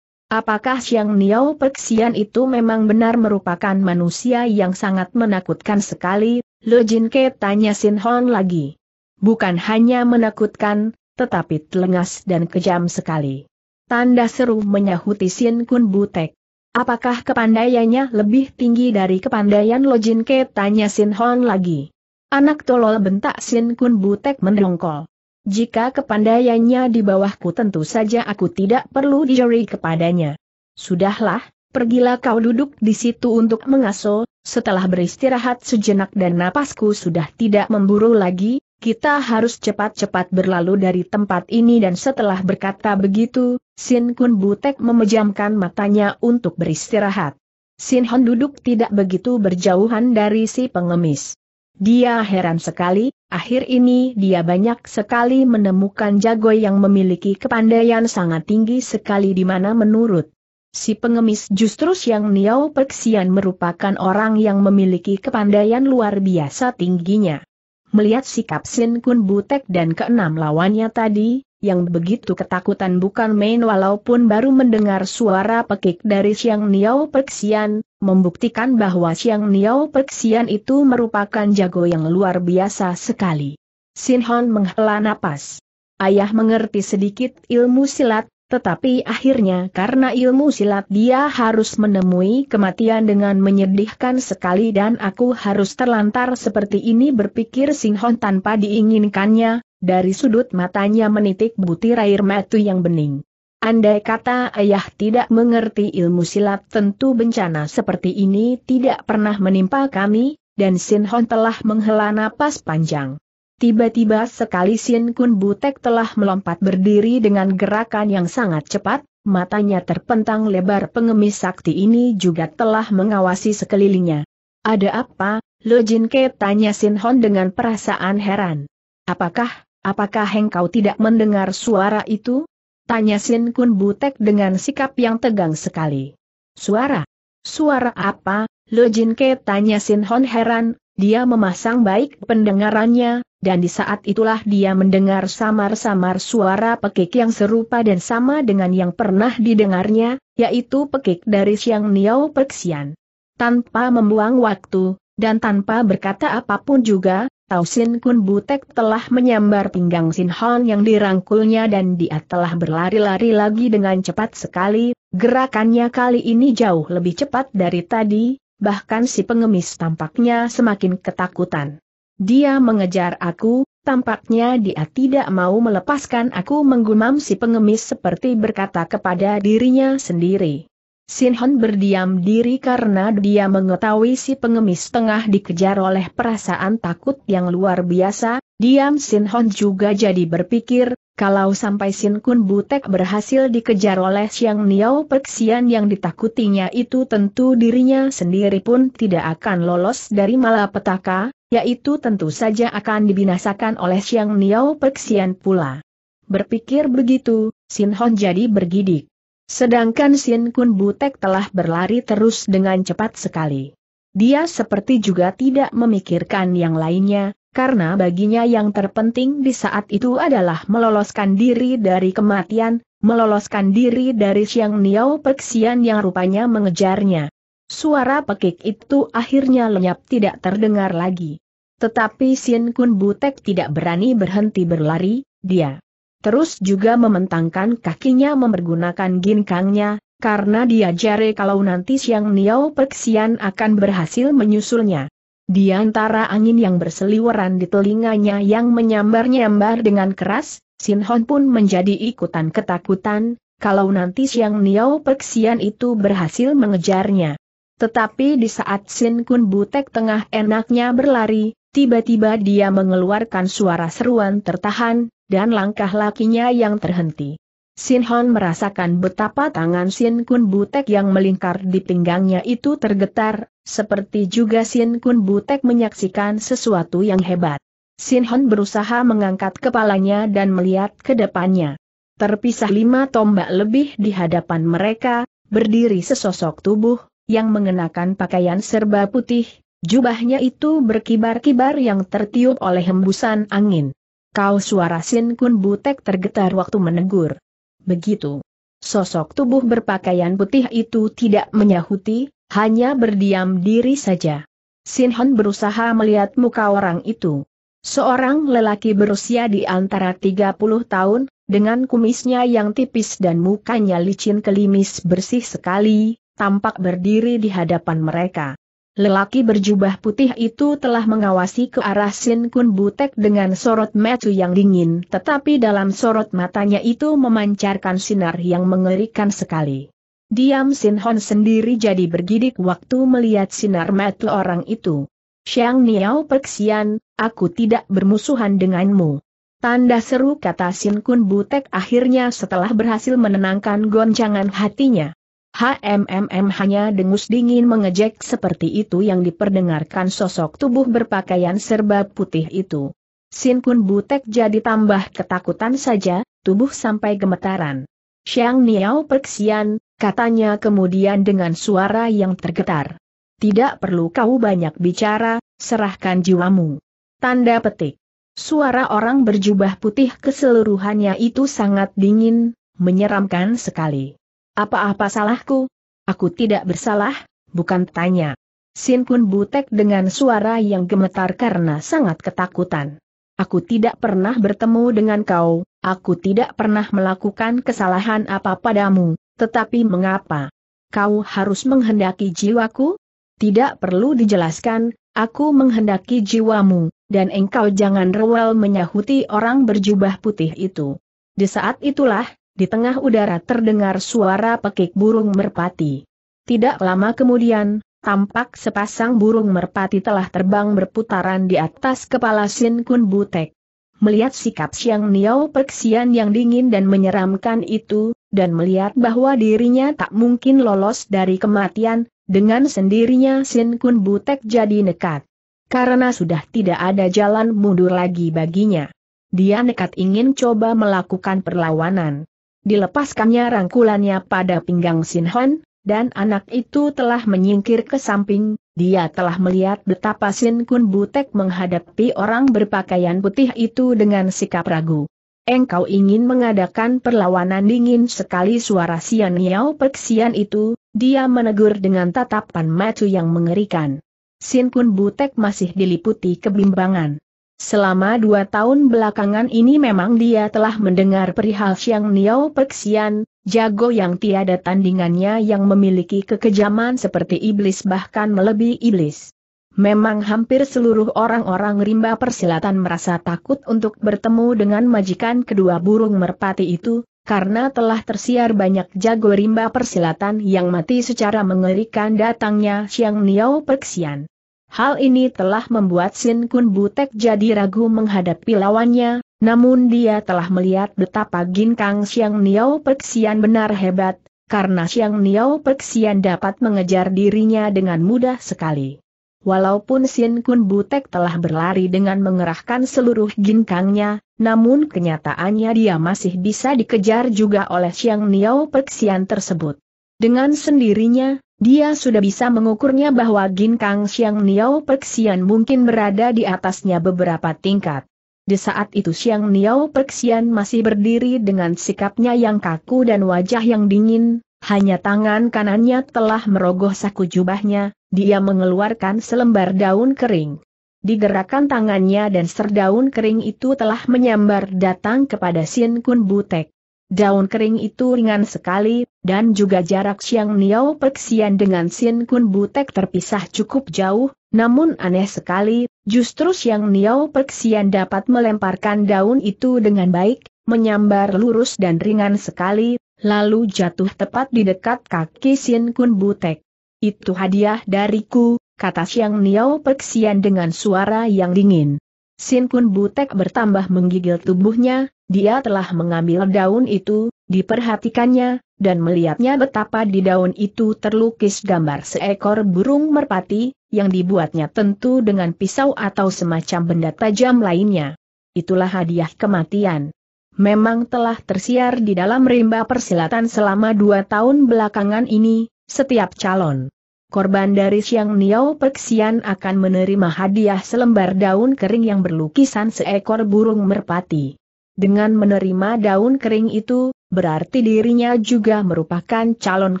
Apakah Xiang Niao Peksian itu memang benar merupakan manusia yang sangat menakutkan sekali? Lo Jin Ke tanya Sin Hon lagi. Bukan hanya menakutkan, tetapi telengas dan kejam sekali. Tanda seru menyahuti Sin Kun Butek. Apakah kepandaiannya lebih tinggi dari kepandaian Lo Jin Ke tanya Sin Hon lagi. Anak tolol bentak Sin Kun Butek mendongkol. Jika kepandaiannya di bawahku tentu saja aku tidak perlu dijeri kepadanya. Sudahlah, pergilah kau duduk di situ untuk mengaso, setelah beristirahat sejenak dan napasku sudah tidak memburu lagi, kita harus cepat-cepat berlalu dari tempat ini dan setelah berkata begitu, Sin Kun Butek memejamkan matanya untuk beristirahat. Sin Hon duduk tidak begitu berjauhan dari si pengemis. Dia heran sekali, akhir ini dia banyak sekali menemukan jago yang memiliki kepandaian sangat tinggi sekali di mana menurut si pengemis justru yang Niau Perksian merupakan orang yang memiliki kepandaian luar biasa tingginya. Melihat sikap Sin Kun Butek dan keenam lawannya tadi, yang begitu ketakutan bukan main walaupun baru mendengar suara pekik dari Siang Niao Perksian, membuktikan bahwa Siang Niao Perksian itu merupakan jago yang luar biasa sekali. Sinhon menghela napas. Ayah mengerti sedikit ilmu silat, tetapi akhirnya karena ilmu silat dia harus menemui kematian dengan menyedihkan sekali dan aku harus terlantar seperti ini berpikir Sinhon tanpa diinginkannya, dari sudut matanya menitik butir air matu yang bening. Andai kata ayah tidak mengerti ilmu silat tentu bencana seperti ini tidak pernah menimpa kami, dan Sin Hon telah menghela napas panjang. Tiba-tiba sekali Sin Kun Butek telah melompat berdiri dengan gerakan yang sangat cepat, matanya terpentang lebar pengemis sakti ini juga telah mengawasi sekelilingnya. Ada apa, Lo Jin Ke tanya Sin Hon dengan perasaan heran. Apakah apakah engkau tidak mendengar suara itu? Tanya Sin Kun Butek dengan sikap yang tegang sekali. Suara? Suara apa? Lo Jin Ke tanya Sin Hon heran, dia memasang baik pendengarannya, dan di saat itulah dia mendengar samar-samar suara pekik yang serupa dan sama dengan yang pernah didengarnya, yaitu pekik dari Siang Niao Perksian. Tanpa membuang waktu, dan tanpa berkata apapun juga, Tausin Sin Kun Butek telah menyambar pinggang Sin Hon yang dirangkulnya dan dia telah berlari-lari lagi dengan cepat sekali, gerakannya kali ini jauh lebih cepat dari tadi, bahkan si pengemis tampaknya semakin ketakutan. Dia mengejar aku, tampaknya dia tidak mau melepaskan aku menggumam si pengemis seperti berkata kepada dirinya sendiri. Sinhon berdiam diri karena dia mengetahui si pengemis tengah dikejar oleh perasaan takut yang luar biasa, diam Sinhon juga jadi berpikir, kalau sampai Sin Kun Butek berhasil dikejar oleh Xiang Niao Perksian yang ditakutinya itu tentu dirinya sendiri pun tidak akan lolos dari malapetaka, yaitu tentu saja akan dibinasakan oleh Xiang Niao Perksian pula. Berpikir begitu, Sinhon jadi bergidik. Sedangkan Sien Kun Butek telah berlari terus dengan cepat sekali. Dia seperti juga tidak memikirkan yang lainnya, karena baginya yang terpenting di saat itu adalah meloloskan diri dari kematian, meloloskan diri dari Siang Niao Peksian yang rupanya mengejarnya. Suara pekik itu akhirnya lenyap tidak terdengar lagi. Tetapi Sien Kun Butek tidak berani berhenti berlari, dia terus juga mementangkan kakinya mempergunakan ginkangnya, karena dia jare kalau nanti siang Niao Perksian akan berhasil menyusulnya. Di antara angin yang berseliweran di telinganya yang menyambar-nyambar dengan keras, Sin Hon pun menjadi ikutan ketakutan, kalau nanti siang Niao Perksian itu berhasil mengejarnya. Tetapi di saat Sin Kun Butek tengah enaknya berlari, tiba-tiba dia mengeluarkan suara seruan tertahan, dan langkah lakinya yang terhenti. Sin Hon merasakan betapa tangan Sin Kun Butek yang melingkar di pinggangnya itu tergetar, seperti juga Sin Kun Butek menyaksikan sesuatu yang hebat. Sin Hon berusaha mengangkat kepalanya dan melihat ke depannya. Terpisah lima tombak lebih di hadapan mereka, berdiri sesosok tubuh, yang mengenakan pakaian serba putih, jubahnya itu berkibar-kibar yang tertiup oleh hembusan angin. Kau suara Sin Kun Butek tergetar waktu menegur. Begitu. Sosok tubuh berpakaian putih itu tidak menyahuti, hanya berdiam diri saja. Sin Hon berusaha melihat muka orang itu. Seorang lelaki berusia di antara 30 tahun, dengan kumisnya yang tipis dan mukanya licin kelimis bersih sekali, tampak berdiri di hadapan mereka. Lelaki berjubah putih itu telah mengawasi ke arah Sin Kun Butek dengan sorot metu yang dingin tetapi dalam sorot matanya itu memancarkan sinar yang mengerikan sekali. Diam Sin Hon sendiri jadi bergidik waktu melihat sinar mata orang itu. Xiang Niao Peksian, aku tidak bermusuhan denganmu. Tanda seru kata Sin Kun Butek akhirnya setelah berhasil menenangkan goncangan hatinya. HMMM hanya dengus dingin mengejek seperti itu yang diperdengarkan sosok tubuh berpakaian serba putih itu. Sin Kun Butek jadi tambah ketakutan saja, tubuh sampai gemetaran. Xiang Niao Perksian, katanya kemudian dengan suara yang tergetar. Tidak perlu kau banyak bicara, serahkan jiwamu. Tanda petik. Suara orang berjubah putih keseluruhannya itu sangat dingin, menyeramkan sekali. Apa-apa salahku? Aku tidak bersalah, bukan tanya. Sin Kun Butek dengan suara yang gemetar karena sangat ketakutan. Aku tidak pernah bertemu dengan kau, aku tidak pernah melakukan kesalahan apa padamu, tetapi mengapa? Kau harus menghendaki jiwaku? Tidak perlu dijelaskan, aku menghendaki jiwamu, dan engkau jangan rewel menyahuti orang berjubah putih itu. Di saat itulah, di tengah udara terdengar suara pekik burung merpati. Tidak lama kemudian, tampak sepasang burung merpati telah terbang berputaran di atas kepala Sin Kun Butek. Melihat sikap Siang Niao Peksian yang dingin dan menyeramkan itu, dan melihat bahwa dirinya tak mungkin lolos dari kematian, dengan sendirinya Sin Kun Butek jadi nekat. Karena sudah tidak ada jalan mundur lagi baginya. Dia nekat ingin coba melakukan perlawanan dilepaskannya rangkulannya pada pinggang sin Sinhan, dan anak itu telah menyingkir ke samping, dia telah melihat betapa Sin Kun Butek menghadapi orang berpakaian putih itu dengan sikap ragu. Engkau ingin mengadakan perlawanan dingin sekali suara Sian Yao Perksian itu, dia menegur dengan tatapan mata yang mengerikan. Sin Kun Butek masih diliputi kebimbangan. Selama dua tahun belakangan ini memang dia telah mendengar perihal Xiang Niao Peksian, jago yang tiada tandingannya yang memiliki kekejaman seperti iblis bahkan melebihi iblis. Memang hampir seluruh orang-orang rimba persilatan merasa takut untuk bertemu dengan majikan kedua burung merpati itu, karena telah tersiar banyak jago rimba persilatan yang mati secara mengerikan datangnya Xiang Niao Peksian. Hal ini telah membuat Sin Kun Butek jadi ragu menghadapi lawannya, namun dia telah melihat betapa Ginkang Xiang Niao Peksian benar hebat, karena Xiang Niao Peksian dapat mengejar dirinya dengan mudah sekali. Walaupun Sin Kun Butek telah berlari dengan mengerahkan seluruh ginkangnya, namun kenyataannya dia masih bisa dikejar juga oleh Xiang Niao Peksian tersebut. Dengan sendirinya, dia sudah bisa mengukurnya bahwa Kang Xiang Niao Perksian mungkin berada di atasnya beberapa tingkat. Di saat itu Xiang Niao Perksian masih berdiri dengan sikapnya yang kaku dan wajah yang dingin, hanya tangan kanannya telah merogoh saku jubahnya, dia mengeluarkan selembar daun kering. Digerakkan tangannya dan serdaun kering itu telah menyambar datang kepada Sin Kun Butek. Daun kering itu ringan sekali, dan juga jarak Xiang Niao Peksian dengan Sin Kun Butek terpisah cukup jauh, namun aneh sekali, justru Xiang Niao Peksian dapat melemparkan daun itu dengan baik, menyambar lurus dan ringan sekali, lalu jatuh tepat di dekat kaki Sin Kun Butek. Itu hadiah dariku, kata Xiang Niao Peksian dengan suara yang dingin. Sin Kun Butek bertambah menggigil tubuhnya, dia telah mengambil daun itu, diperhatikannya, dan melihatnya betapa di daun itu terlukis gambar seekor burung merpati, yang dibuatnya tentu dengan pisau atau semacam benda tajam lainnya. Itulah hadiah kematian. Memang telah tersiar di dalam rimba persilatan selama dua tahun belakangan ini, setiap calon korban dari Siang niau Perksian akan menerima hadiah selembar daun kering yang berlukisan seekor burung merpati. Dengan menerima daun kering itu, berarti dirinya juga merupakan calon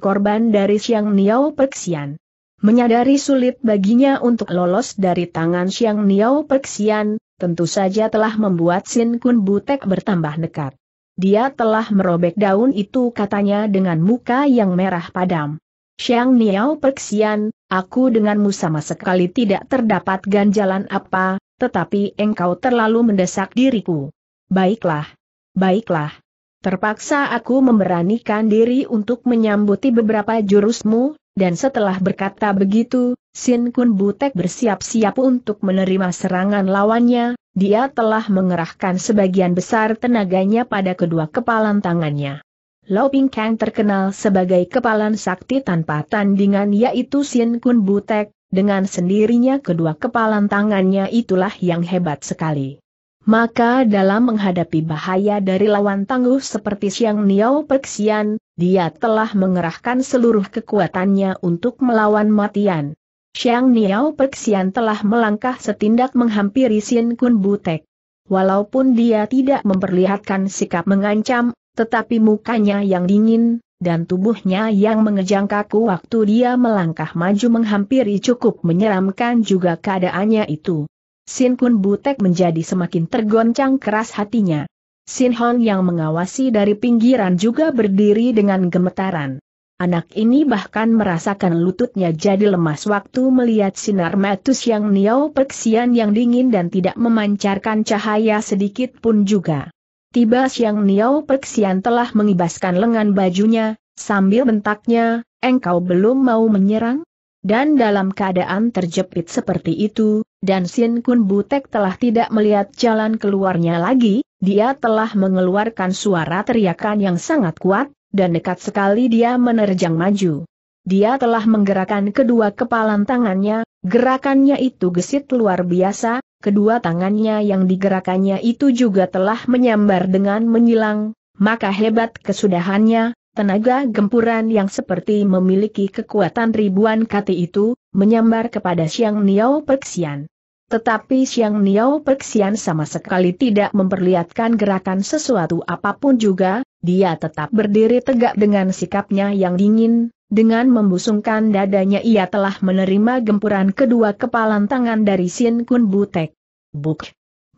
korban dari Xiang Niao Peksian. Menyadari sulit baginya untuk lolos dari tangan Xiang Niao Peksian, tentu saja telah membuat Sin Kun Butek bertambah nekat. Dia telah merobek daun itu katanya dengan muka yang merah padam. Xiang Niao Peksian, aku denganmu sama sekali tidak terdapat ganjalan apa, tetapi engkau terlalu mendesak diriku. Baiklah. Baiklah. Terpaksa aku memberanikan diri untuk menyambuti beberapa jurusmu, dan setelah berkata begitu, Sin Kun Butek bersiap-siap untuk menerima serangan lawannya, dia telah mengerahkan sebagian besar tenaganya pada kedua kepalan tangannya. Lao Ping Kang terkenal sebagai kepalan sakti tanpa tandingan yaitu Sin Kun Butek, dengan sendirinya kedua kepalan tangannya itulah yang hebat sekali. Maka dalam menghadapi bahaya dari lawan tangguh seperti Siang Niao Peksian, dia telah mengerahkan seluruh kekuatannya untuk melawan Matian. Siang Niao Peksian telah melangkah setindak menghampiri Sin Kun Butek. Walaupun dia tidak memperlihatkan sikap mengancam, tetapi mukanya yang dingin, dan tubuhnya yang mengejang kaku waktu dia melangkah maju menghampiri cukup menyeramkan juga keadaannya itu. Sin Kun Butek menjadi semakin tergoncang keras hatinya. Sin Hon yang mengawasi dari pinggiran juga berdiri dengan gemetaran. Anak ini bahkan merasakan lututnya jadi lemas waktu melihat sinar metus yang niau perksian yang dingin dan tidak memancarkan cahaya sedikit pun juga. Tiba siang niau perksian telah mengibaskan lengan bajunya, sambil bentaknya, engkau belum mau menyerang? Dan dalam keadaan terjepit seperti itu, dan Sin Kun Butek telah tidak melihat jalan keluarnya lagi, dia telah mengeluarkan suara teriakan yang sangat kuat, dan dekat sekali dia menerjang maju. Dia telah menggerakkan kedua kepalan tangannya, gerakannya itu gesit luar biasa, kedua tangannya yang digerakannya itu juga telah menyambar dengan menyilang, maka hebat kesudahannya, Tenaga gempuran yang seperti memiliki kekuatan ribuan kati itu, menyambar kepada Siang Niao Perksian. Tetapi Siang Niao Perksian sama sekali tidak memperlihatkan gerakan sesuatu apapun juga, dia tetap berdiri tegak dengan sikapnya yang dingin, dengan membusungkan dadanya ia telah menerima gempuran kedua kepalan tangan dari Sin Kun Butek. Buk!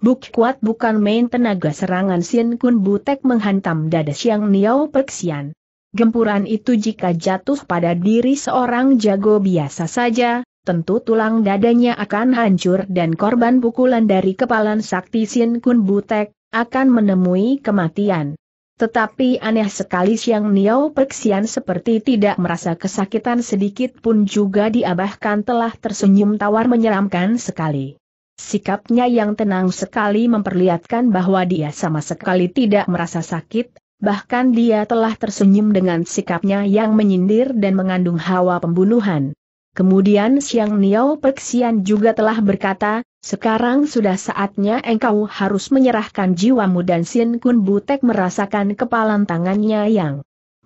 Buk kuat bukan main tenaga serangan Sin Kun Butek menghantam dada Siang Niao Perksian. Gempuran itu jika jatuh pada diri seorang jago biasa saja, tentu tulang dadanya akan hancur dan korban pukulan dari kepalan sakti Sin Kun Butek, akan menemui kematian. Tetapi aneh sekali Siang Niao Perksian seperti tidak merasa kesakitan sedikit pun juga diabahkan telah tersenyum tawar menyeramkan sekali. Sikapnya yang tenang sekali memperlihatkan bahwa dia sama sekali tidak merasa sakit, bahkan dia telah tersenyum dengan sikapnya yang menyindir dan mengandung hawa pembunuhan. Kemudian Siang Niao Peksian juga telah berkata, sekarang sudah saatnya engkau harus menyerahkan jiwamu dan Sin Kun Butek merasakan kepalan tangannya yang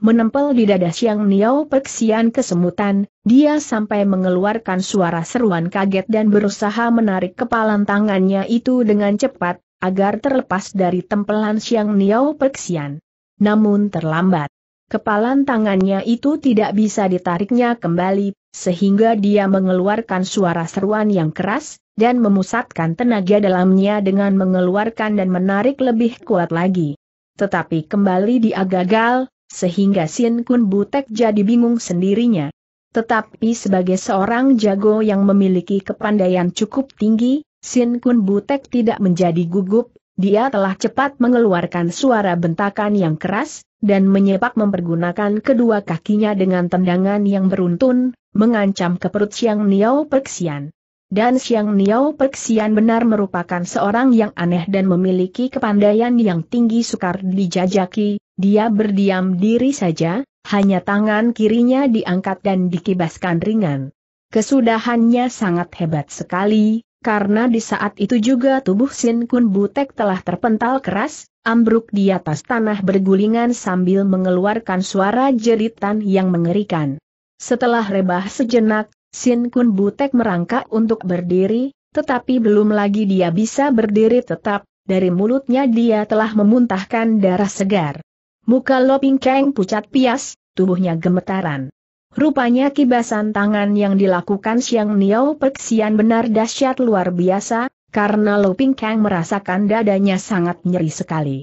menempel di dada Siang Niao Peksian kesemutan, dia sampai mengeluarkan suara seruan kaget dan berusaha menarik kepalan tangannya itu dengan cepat, agar terlepas dari tempelan Siang Niao Peksian namun terlambat. Kepalan tangannya itu tidak bisa ditariknya kembali, sehingga dia mengeluarkan suara seruan yang keras, dan memusatkan tenaga dalamnya dengan mengeluarkan dan menarik lebih kuat lagi. Tetapi kembali dia gagal, sehingga Sin Kun Butek jadi bingung sendirinya. Tetapi sebagai seorang jago yang memiliki kepandaian cukup tinggi, Sin Kun Butek tidak menjadi gugup, dia telah cepat mengeluarkan suara bentakan yang keras, dan menyepak mempergunakan kedua kakinya dengan tendangan yang beruntun, mengancam ke perut Siang Niao Perksian. Dan Siang Niao Perksian benar merupakan seorang yang aneh dan memiliki kepandaian yang tinggi sukar dijajaki, dia berdiam diri saja, hanya tangan kirinya diangkat dan dikibaskan ringan. Kesudahannya sangat hebat sekali, karena di saat itu juga tubuh Sin Kun Butek telah terpental keras, ambruk di atas tanah bergulingan sambil mengeluarkan suara jeritan yang mengerikan. Setelah rebah sejenak, Sin Kun Butek merangkak untuk berdiri, tetapi belum lagi dia bisa berdiri tetap, dari mulutnya dia telah memuntahkan darah segar. Muka Loping Keng pucat pias, tubuhnya gemetaran. Rupanya kibasan tangan yang dilakukan Siang Niao Peksian benar dahsyat luar biasa, karena Lo Ping Kang merasakan dadanya sangat nyeri sekali.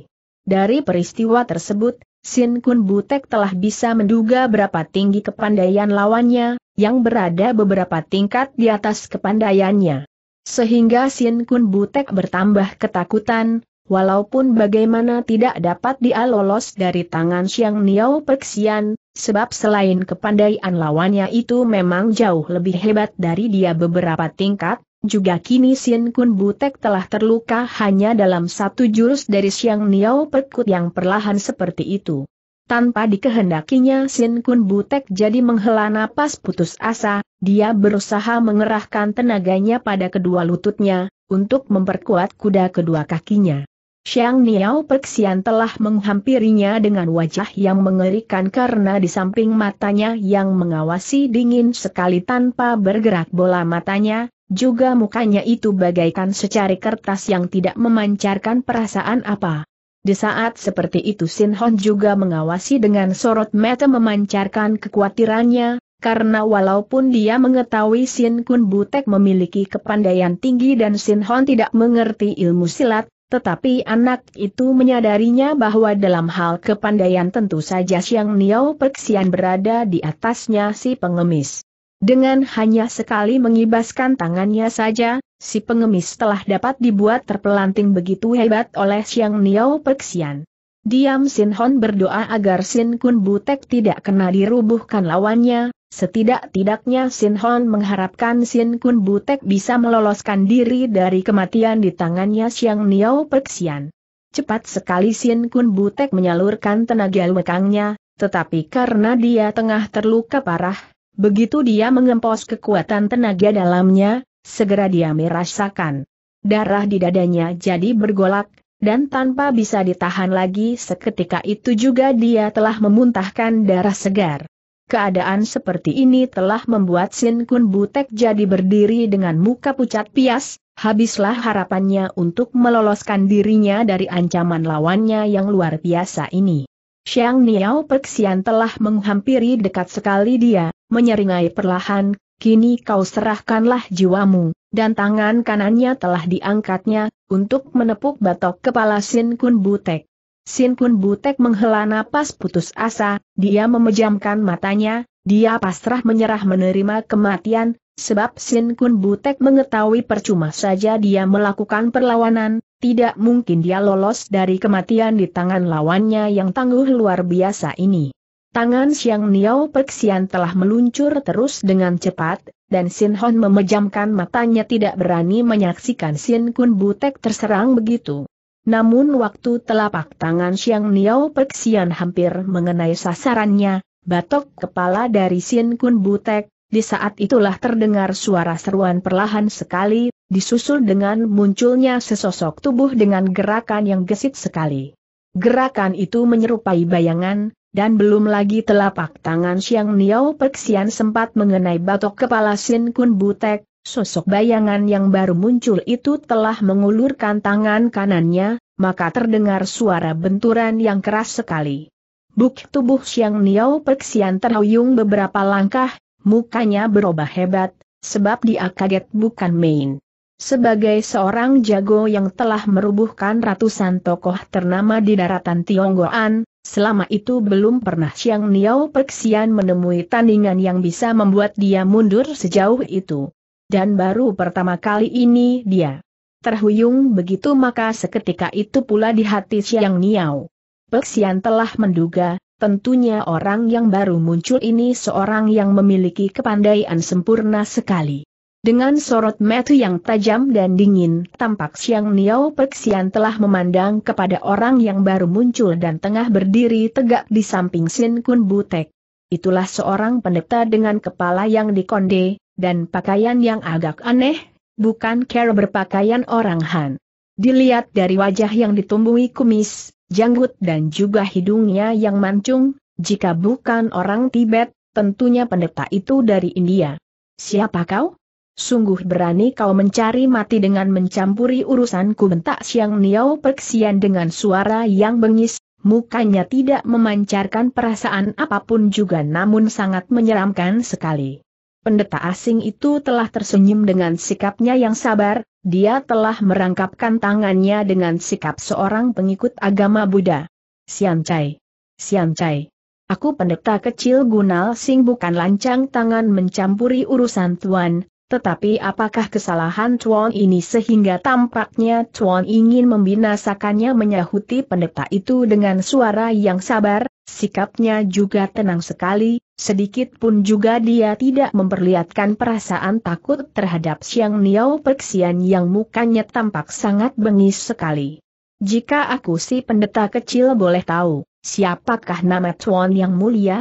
Dari peristiwa tersebut, Sin Kun Butek telah bisa menduga berapa tinggi kepandaian lawannya, yang berada beberapa tingkat di atas kepandaiannya. Sehingga Sin Kun Butek bertambah ketakutan, Walaupun bagaimana tidak dapat dia lolos dari tangan Xiang Niao Perksian, sebab selain kepandaian lawannya itu memang jauh lebih hebat dari dia beberapa tingkat, juga kini Sien Kun Butek telah terluka hanya dalam satu jurus dari Xiang Niao Perkut yang perlahan seperti itu. Tanpa dikehendakinya Sien Kun Butek jadi menghela napas putus asa, dia berusaha mengerahkan tenaganya pada kedua lututnya, untuk memperkuat kuda kedua kakinya. Xiang Niao Perksian telah menghampirinya dengan wajah yang mengerikan karena di samping matanya yang mengawasi dingin sekali tanpa bergerak bola matanya, juga mukanya itu bagaikan secari kertas yang tidak memancarkan perasaan apa. Di saat seperti itu Sin Hon juga mengawasi dengan sorot mata memancarkan kekhawatirannya, karena walaupun dia mengetahui Sin Kun Butek memiliki kepandaian tinggi dan Sin Hon tidak mengerti ilmu silat, tetapi anak itu menyadarinya bahwa dalam hal kepandaian tentu saja Siang Niao Perksian berada di atasnya si pengemis. Dengan hanya sekali mengibaskan tangannya saja, si pengemis telah dapat dibuat terpelanting begitu hebat oleh Siang Niao Perksian. Diam Sin Hon berdoa agar Sin Kun Butek tidak kena dirubuhkan lawannya, Setidak-tidaknya Sin Hon mengharapkan Sin Kun Butek bisa meloloskan diri dari kematian di tangannya Siang Niao Perksian. Cepat sekali Sin Kun Butek menyalurkan tenaga lekangnya, tetapi karena dia tengah terluka parah, begitu dia mengempos kekuatan tenaga dalamnya, segera dia merasakan. Darah di dadanya jadi bergolak, dan tanpa bisa ditahan lagi seketika itu juga dia telah memuntahkan darah segar. Keadaan seperti ini telah membuat Sin Kun Butek jadi berdiri dengan muka pucat pias, habislah harapannya untuk meloloskan dirinya dari ancaman lawannya yang luar biasa ini. Xiang Niao Perksian telah menghampiri dekat sekali dia, menyeringai perlahan, kini kau serahkanlah jiwamu, dan tangan kanannya telah diangkatnya, untuk menepuk batok kepala Sin Kun Butek. Sin Kun Butek menghela napas putus asa, dia memejamkan matanya, dia pasrah menyerah menerima kematian, sebab Sin Kun Butek mengetahui percuma saja dia melakukan perlawanan, tidak mungkin dia lolos dari kematian di tangan lawannya yang tangguh luar biasa ini. Tangan Siang Niao Peksian telah meluncur terus dengan cepat, dan Sin Hon memejamkan matanya tidak berani menyaksikan Sin Kun Butek terserang begitu. Namun waktu telapak tangan Xiang Niao Peksian hampir mengenai sasarannya, batok kepala dari Sin Kun Butek, di saat itulah terdengar suara seruan perlahan sekali, disusul dengan munculnya sesosok tubuh dengan gerakan yang gesit sekali. Gerakan itu menyerupai bayangan, dan belum lagi telapak tangan Xiang Niao Peksian sempat mengenai batok kepala Sin Kun Butek, Sosok bayangan yang baru muncul itu telah mengulurkan tangan kanannya, maka terdengar suara benturan yang keras sekali. Buk tubuh Xiang Niao Peksian terhuyung beberapa langkah, mukanya berubah hebat, sebab dia kaget bukan main. Sebagai seorang jago yang telah merubuhkan ratusan tokoh ternama di daratan Tionggoan, selama itu belum pernah Xiang Niao Peksian menemui tandingan yang bisa membuat dia mundur sejauh itu. Dan baru pertama kali ini dia terhuyung begitu maka seketika itu pula di hati Siang Niau, Peksian telah menduga, tentunya orang yang baru muncul ini seorang yang memiliki kepandaian sempurna sekali. Dengan sorot metu yang tajam dan dingin, tampak Siang Niau Perksian telah memandang kepada orang yang baru muncul dan tengah berdiri tegak di samping Sin Kun Butek. Itulah seorang pendeta dengan kepala yang dikonde, dan pakaian yang agak aneh, bukan cara berpakaian orang Han. Dilihat dari wajah yang ditumbuhi kumis, janggut dan juga hidungnya yang mancung, jika bukan orang Tibet, tentunya pendeta itu dari India. Siapa kau? Sungguh berani kau mencari mati dengan mencampuri urusanku bentak Siang niau Perksian dengan suara yang bengis, mukanya tidak memancarkan perasaan apapun juga namun sangat menyeramkan sekali. Pendeta asing itu telah tersenyum dengan sikapnya yang sabar, dia telah merangkapkan tangannya dengan sikap seorang pengikut agama Buddha. Siancai. Siancai. Aku pendeta kecil Gunal Sing bukan lancang tangan mencampuri urusan Tuan, tetapi apakah kesalahan Tuan ini sehingga tampaknya Tuan ingin membinasakannya menyahuti pendeta itu dengan suara yang sabar, sikapnya juga tenang sekali, Sedikit pun juga dia tidak memperlihatkan perasaan takut terhadap Siang Niao Perksian yang mukanya tampak sangat bengis sekali. Jika aku si pendeta kecil boleh tahu, siapakah nama Tuan Yang Mulia?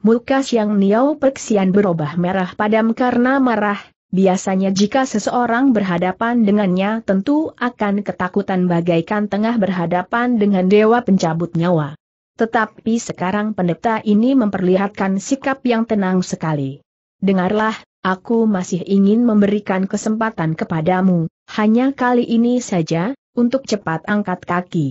Muka Siang Niao Perksian berubah merah padam karena marah, biasanya jika seseorang berhadapan dengannya tentu akan ketakutan bagaikan tengah berhadapan dengan dewa pencabut nyawa. Tetapi sekarang pendeta ini memperlihatkan sikap yang tenang sekali. Dengarlah, aku masih ingin memberikan kesempatan kepadamu, hanya kali ini saja, untuk cepat angkat kaki.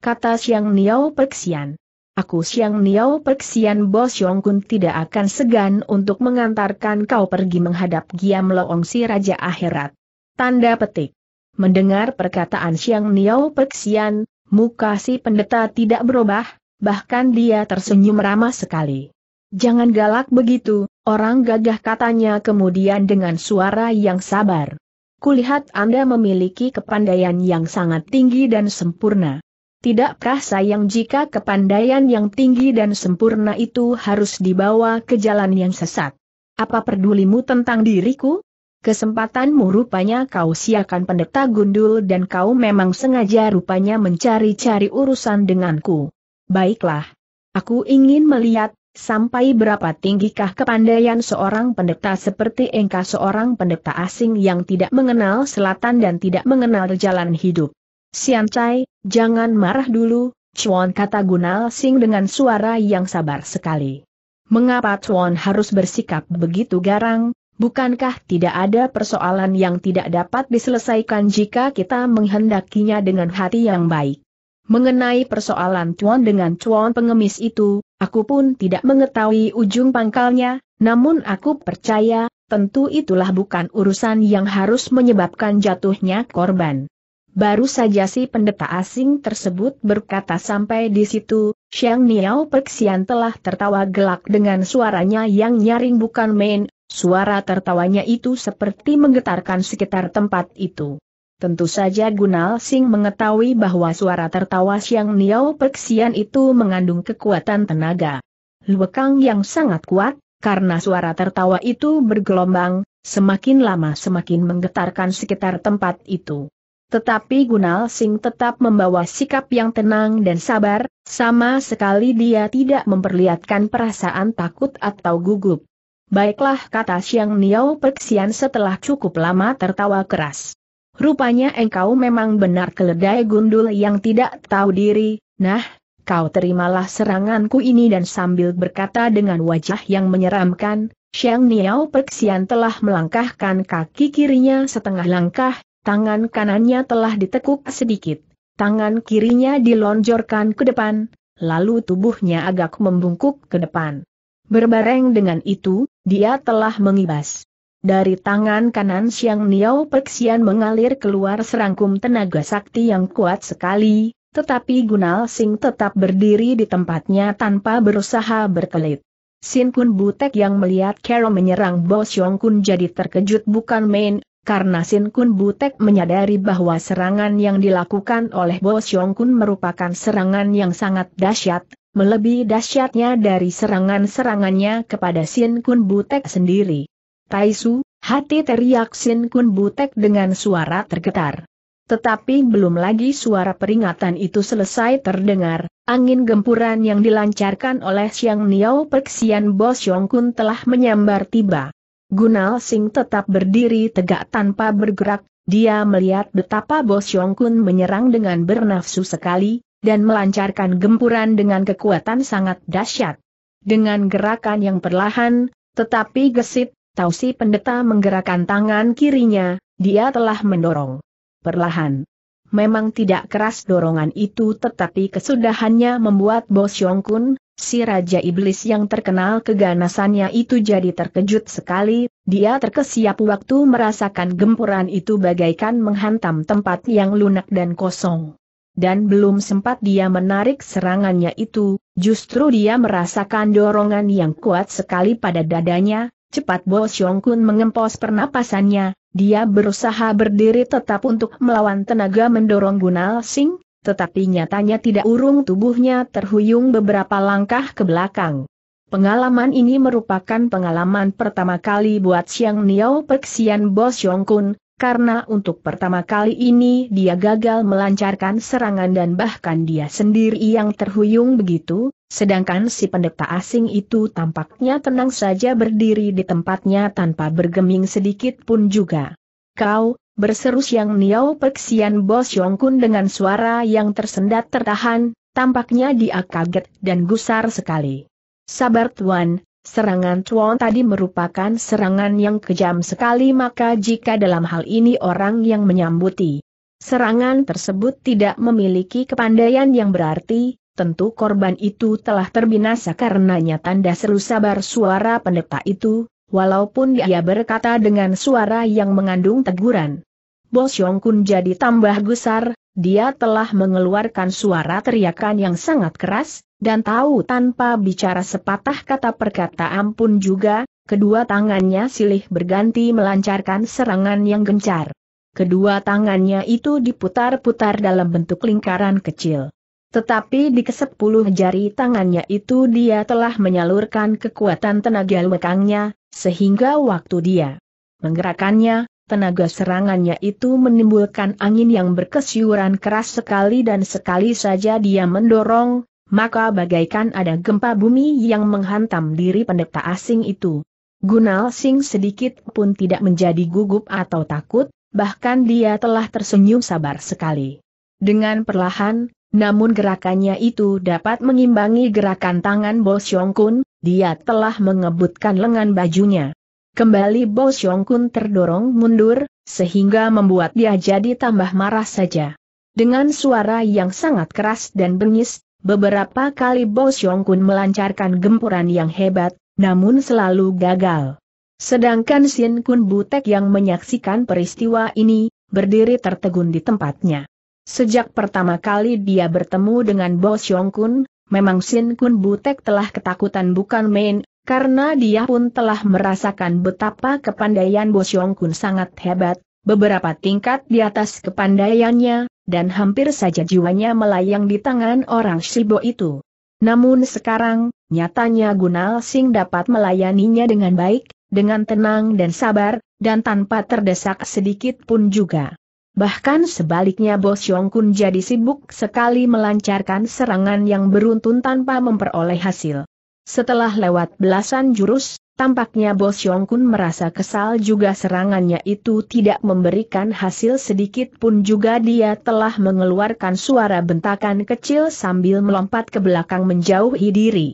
Kata Siang Niao Perksian. Aku Siang Niao Perksian Bos Yongkun tidak akan segan untuk mengantarkan kau pergi menghadap Giam Loong si Raja Akhirat. Tanda petik. Mendengar perkataan Siang Niao Perksian, muka si pendeta tidak berubah, bahkan dia tersenyum ramah sekali. Jangan galak begitu, orang gagah katanya kemudian dengan suara yang sabar. Kulihat Anda memiliki kepandaian yang sangat tinggi dan sempurna. Tidakkah sayang jika kepandaian yang tinggi dan sempurna itu harus dibawa ke jalan yang sesat? Apa pedulimu tentang diriku? Kesempatanmu rupanya kau siakan pendeta gundul dan kau memang sengaja rupanya mencari-cari urusan denganku. Baiklah. Aku ingin melihat, sampai berapa tinggikah kepandaian seorang pendeta seperti engkau seorang pendeta asing yang tidak mengenal selatan dan tidak mengenal jalan hidup. Sian Chai, jangan marah dulu, Chuan kata Gunal Sing dengan suara yang sabar sekali. Mengapa Chuan harus bersikap begitu garang, bukankah tidak ada persoalan yang tidak dapat diselesaikan jika kita menghendakinya dengan hati yang baik? Mengenai persoalan cuan dengan cuan pengemis itu, aku pun tidak mengetahui ujung pangkalnya, namun aku percaya, tentu itulah bukan urusan yang harus menyebabkan jatuhnya korban. Baru saja si pendeta asing tersebut berkata sampai di situ, Xiang Niao Perksian telah tertawa gelak dengan suaranya yang nyaring bukan main, suara tertawanya itu seperti menggetarkan sekitar tempat itu. Tentu saja Gunal Singh mengetahui bahwa suara tertawa Siang Niao Peksian itu mengandung kekuatan tenaga. Luekang yang sangat kuat, karena suara tertawa itu bergelombang, semakin lama semakin menggetarkan sekitar tempat itu. Tetapi Gunal Singh tetap membawa sikap yang tenang dan sabar, sama sekali dia tidak memperlihatkan perasaan takut atau gugup. Baiklah kata Siang Niao Perksian setelah cukup lama tertawa keras. Rupanya engkau memang benar keledai gundul yang tidak tahu diri, nah, kau terimalah seranganku ini dan sambil berkata dengan wajah yang menyeramkan, Xiang Niao perksian telah melangkahkan kaki kirinya setengah langkah, tangan kanannya telah ditekuk sedikit, tangan kirinya dilonjorkan ke depan, lalu tubuhnya agak membungkuk ke depan. Berbareng dengan itu, dia telah mengibas. Dari tangan kanan Siang Niao Peksian mengalir keluar serangkum tenaga sakti yang kuat sekali, tetapi Gunal Sing tetap berdiri di tempatnya tanpa berusaha berkelit. Sin Kun Butek yang melihat Carol menyerang Bo Xiong Kun jadi terkejut bukan main, karena Sin Kun Butek menyadari bahwa serangan yang dilakukan oleh Bo Xiong Kun merupakan serangan yang sangat dahsyat, melebihi dahsyatnya dari serangan-serangannya kepada Sin Kun Butek sendiri. Taisu, hati teriak Sin Kun Butek dengan suara tergetar. Tetapi belum lagi suara peringatan itu selesai terdengar, angin gempuran yang dilancarkan oleh Xiang Niao Perksian Bos Yong Kun telah menyambar tiba. Gunal Sing tetap berdiri tegak tanpa bergerak, dia melihat betapa Bos Yong Kun menyerang dengan bernafsu sekali, dan melancarkan gempuran dengan kekuatan sangat dahsyat. Dengan gerakan yang perlahan, tetapi gesit, Tausi pendeta menggerakkan tangan kirinya, dia telah mendorong. Perlahan. Memang tidak keras dorongan itu tetapi kesudahannya membuat Bos Kun, si Raja Iblis yang terkenal keganasannya itu jadi terkejut sekali, dia terkesiap waktu merasakan gempuran itu bagaikan menghantam tempat yang lunak dan kosong dan belum sempat dia menarik serangannya itu, justru dia merasakan dorongan yang kuat sekali pada dadanya, Cepat Bo Xiong Kun mengempos pernapasannya, dia berusaha berdiri tetap untuk melawan tenaga mendorong Gunal Sing, tetapi nyatanya tidak urung tubuhnya terhuyung beberapa langkah ke belakang. Pengalaman ini merupakan pengalaman pertama kali buat Siang Niao Peksian Bo Xiong Kun, karena untuk pertama kali ini dia gagal melancarkan serangan dan bahkan dia sendiri yang terhuyung begitu, sedangkan si pendeta asing itu tampaknya tenang saja berdiri di tempatnya tanpa bergeming sedikit pun juga. Kau, berseru Siang niau Peksian Bos Yongkun dengan suara yang tersendat tertahan, tampaknya dia kaget dan gusar sekali. Sabar Tuan, Serangan Chuan tadi merupakan serangan yang kejam sekali maka jika dalam hal ini orang yang menyambuti serangan tersebut tidak memiliki kepandaian yang berarti, tentu korban itu telah terbinasa karenanya tanda seru sabar suara pendeta itu, walaupun dia berkata dengan suara yang mengandung teguran. Bos Yong Kun jadi tambah gusar, dia telah mengeluarkan suara teriakan yang sangat keras, dan tahu tanpa bicara sepatah kata perkataan pun juga, kedua tangannya silih berganti melancarkan serangan yang gencar. Kedua tangannya itu diputar-putar dalam bentuk lingkaran kecil. Tetapi di kesepuluh jari tangannya itu dia telah menyalurkan kekuatan tenaga lekangnya, sehingga waktu dia menggerakkannya, tenaga serangannya itu menimbulkan angin yang berkesiuran keras sekali dan sekali saja dia mendorong, maka bagaikan ada gempa bumi yang menghantam diri pendeta asing itu. Gunal Sing sedikit pun tidak menjadi gugup atau takut, bahkan dia telah tersenyum sabar sekali. Dengan perlahan, namun gerakannya itu dapat mengimbangi gerakan tangan Bo Xiong Kun, dia telah mengebutkan lengan bajunya. Kembali Bo Xiong Kun terdorong mundur, sehingga membuat dia jadi tambah marah saja. Dengan suara yang sangat keras dan bengis, Beberapa kali Bos Yong Kun melancarkan gempuran yang hebat, namun selalu gagal. Sedangkan Sin Kun Butek yang menyaksikan peristiwa ini, berdiri tertegun di tempatnya. Sejak pertama kali dia bertemu dengan Bos Yong Kun, memang Sin Kun Butek telah ketakutan bukan main, karena dia pun telah merasakan betapa kepandaian Bos Yong Kun sangat hebat, beberapa tingkat di atas kepandaiannya, dan hampir saja jiwanya melayang di tangan orang Shibo itu. Namun sekarang, nyatanya Gunal Sing dapat melayaninya dengan baik, dengan tenang dan sabar, dan tanpa terdesak sedikit pun juga. Bahkan sebaliknya Bos Yong Kun jadi sibuk sekali melancarkan serangan yang beruntun tanpa memperoleh hasil. Setelah lewat belasan jurus, Tampaknya Bos Yongkun merasa kesal juga serangannya itu tidak memberikan hasil sedikit pun juga dia telah mengeluarkan suara bentakan kecil sambil melompat ke belakang menjauhi diri.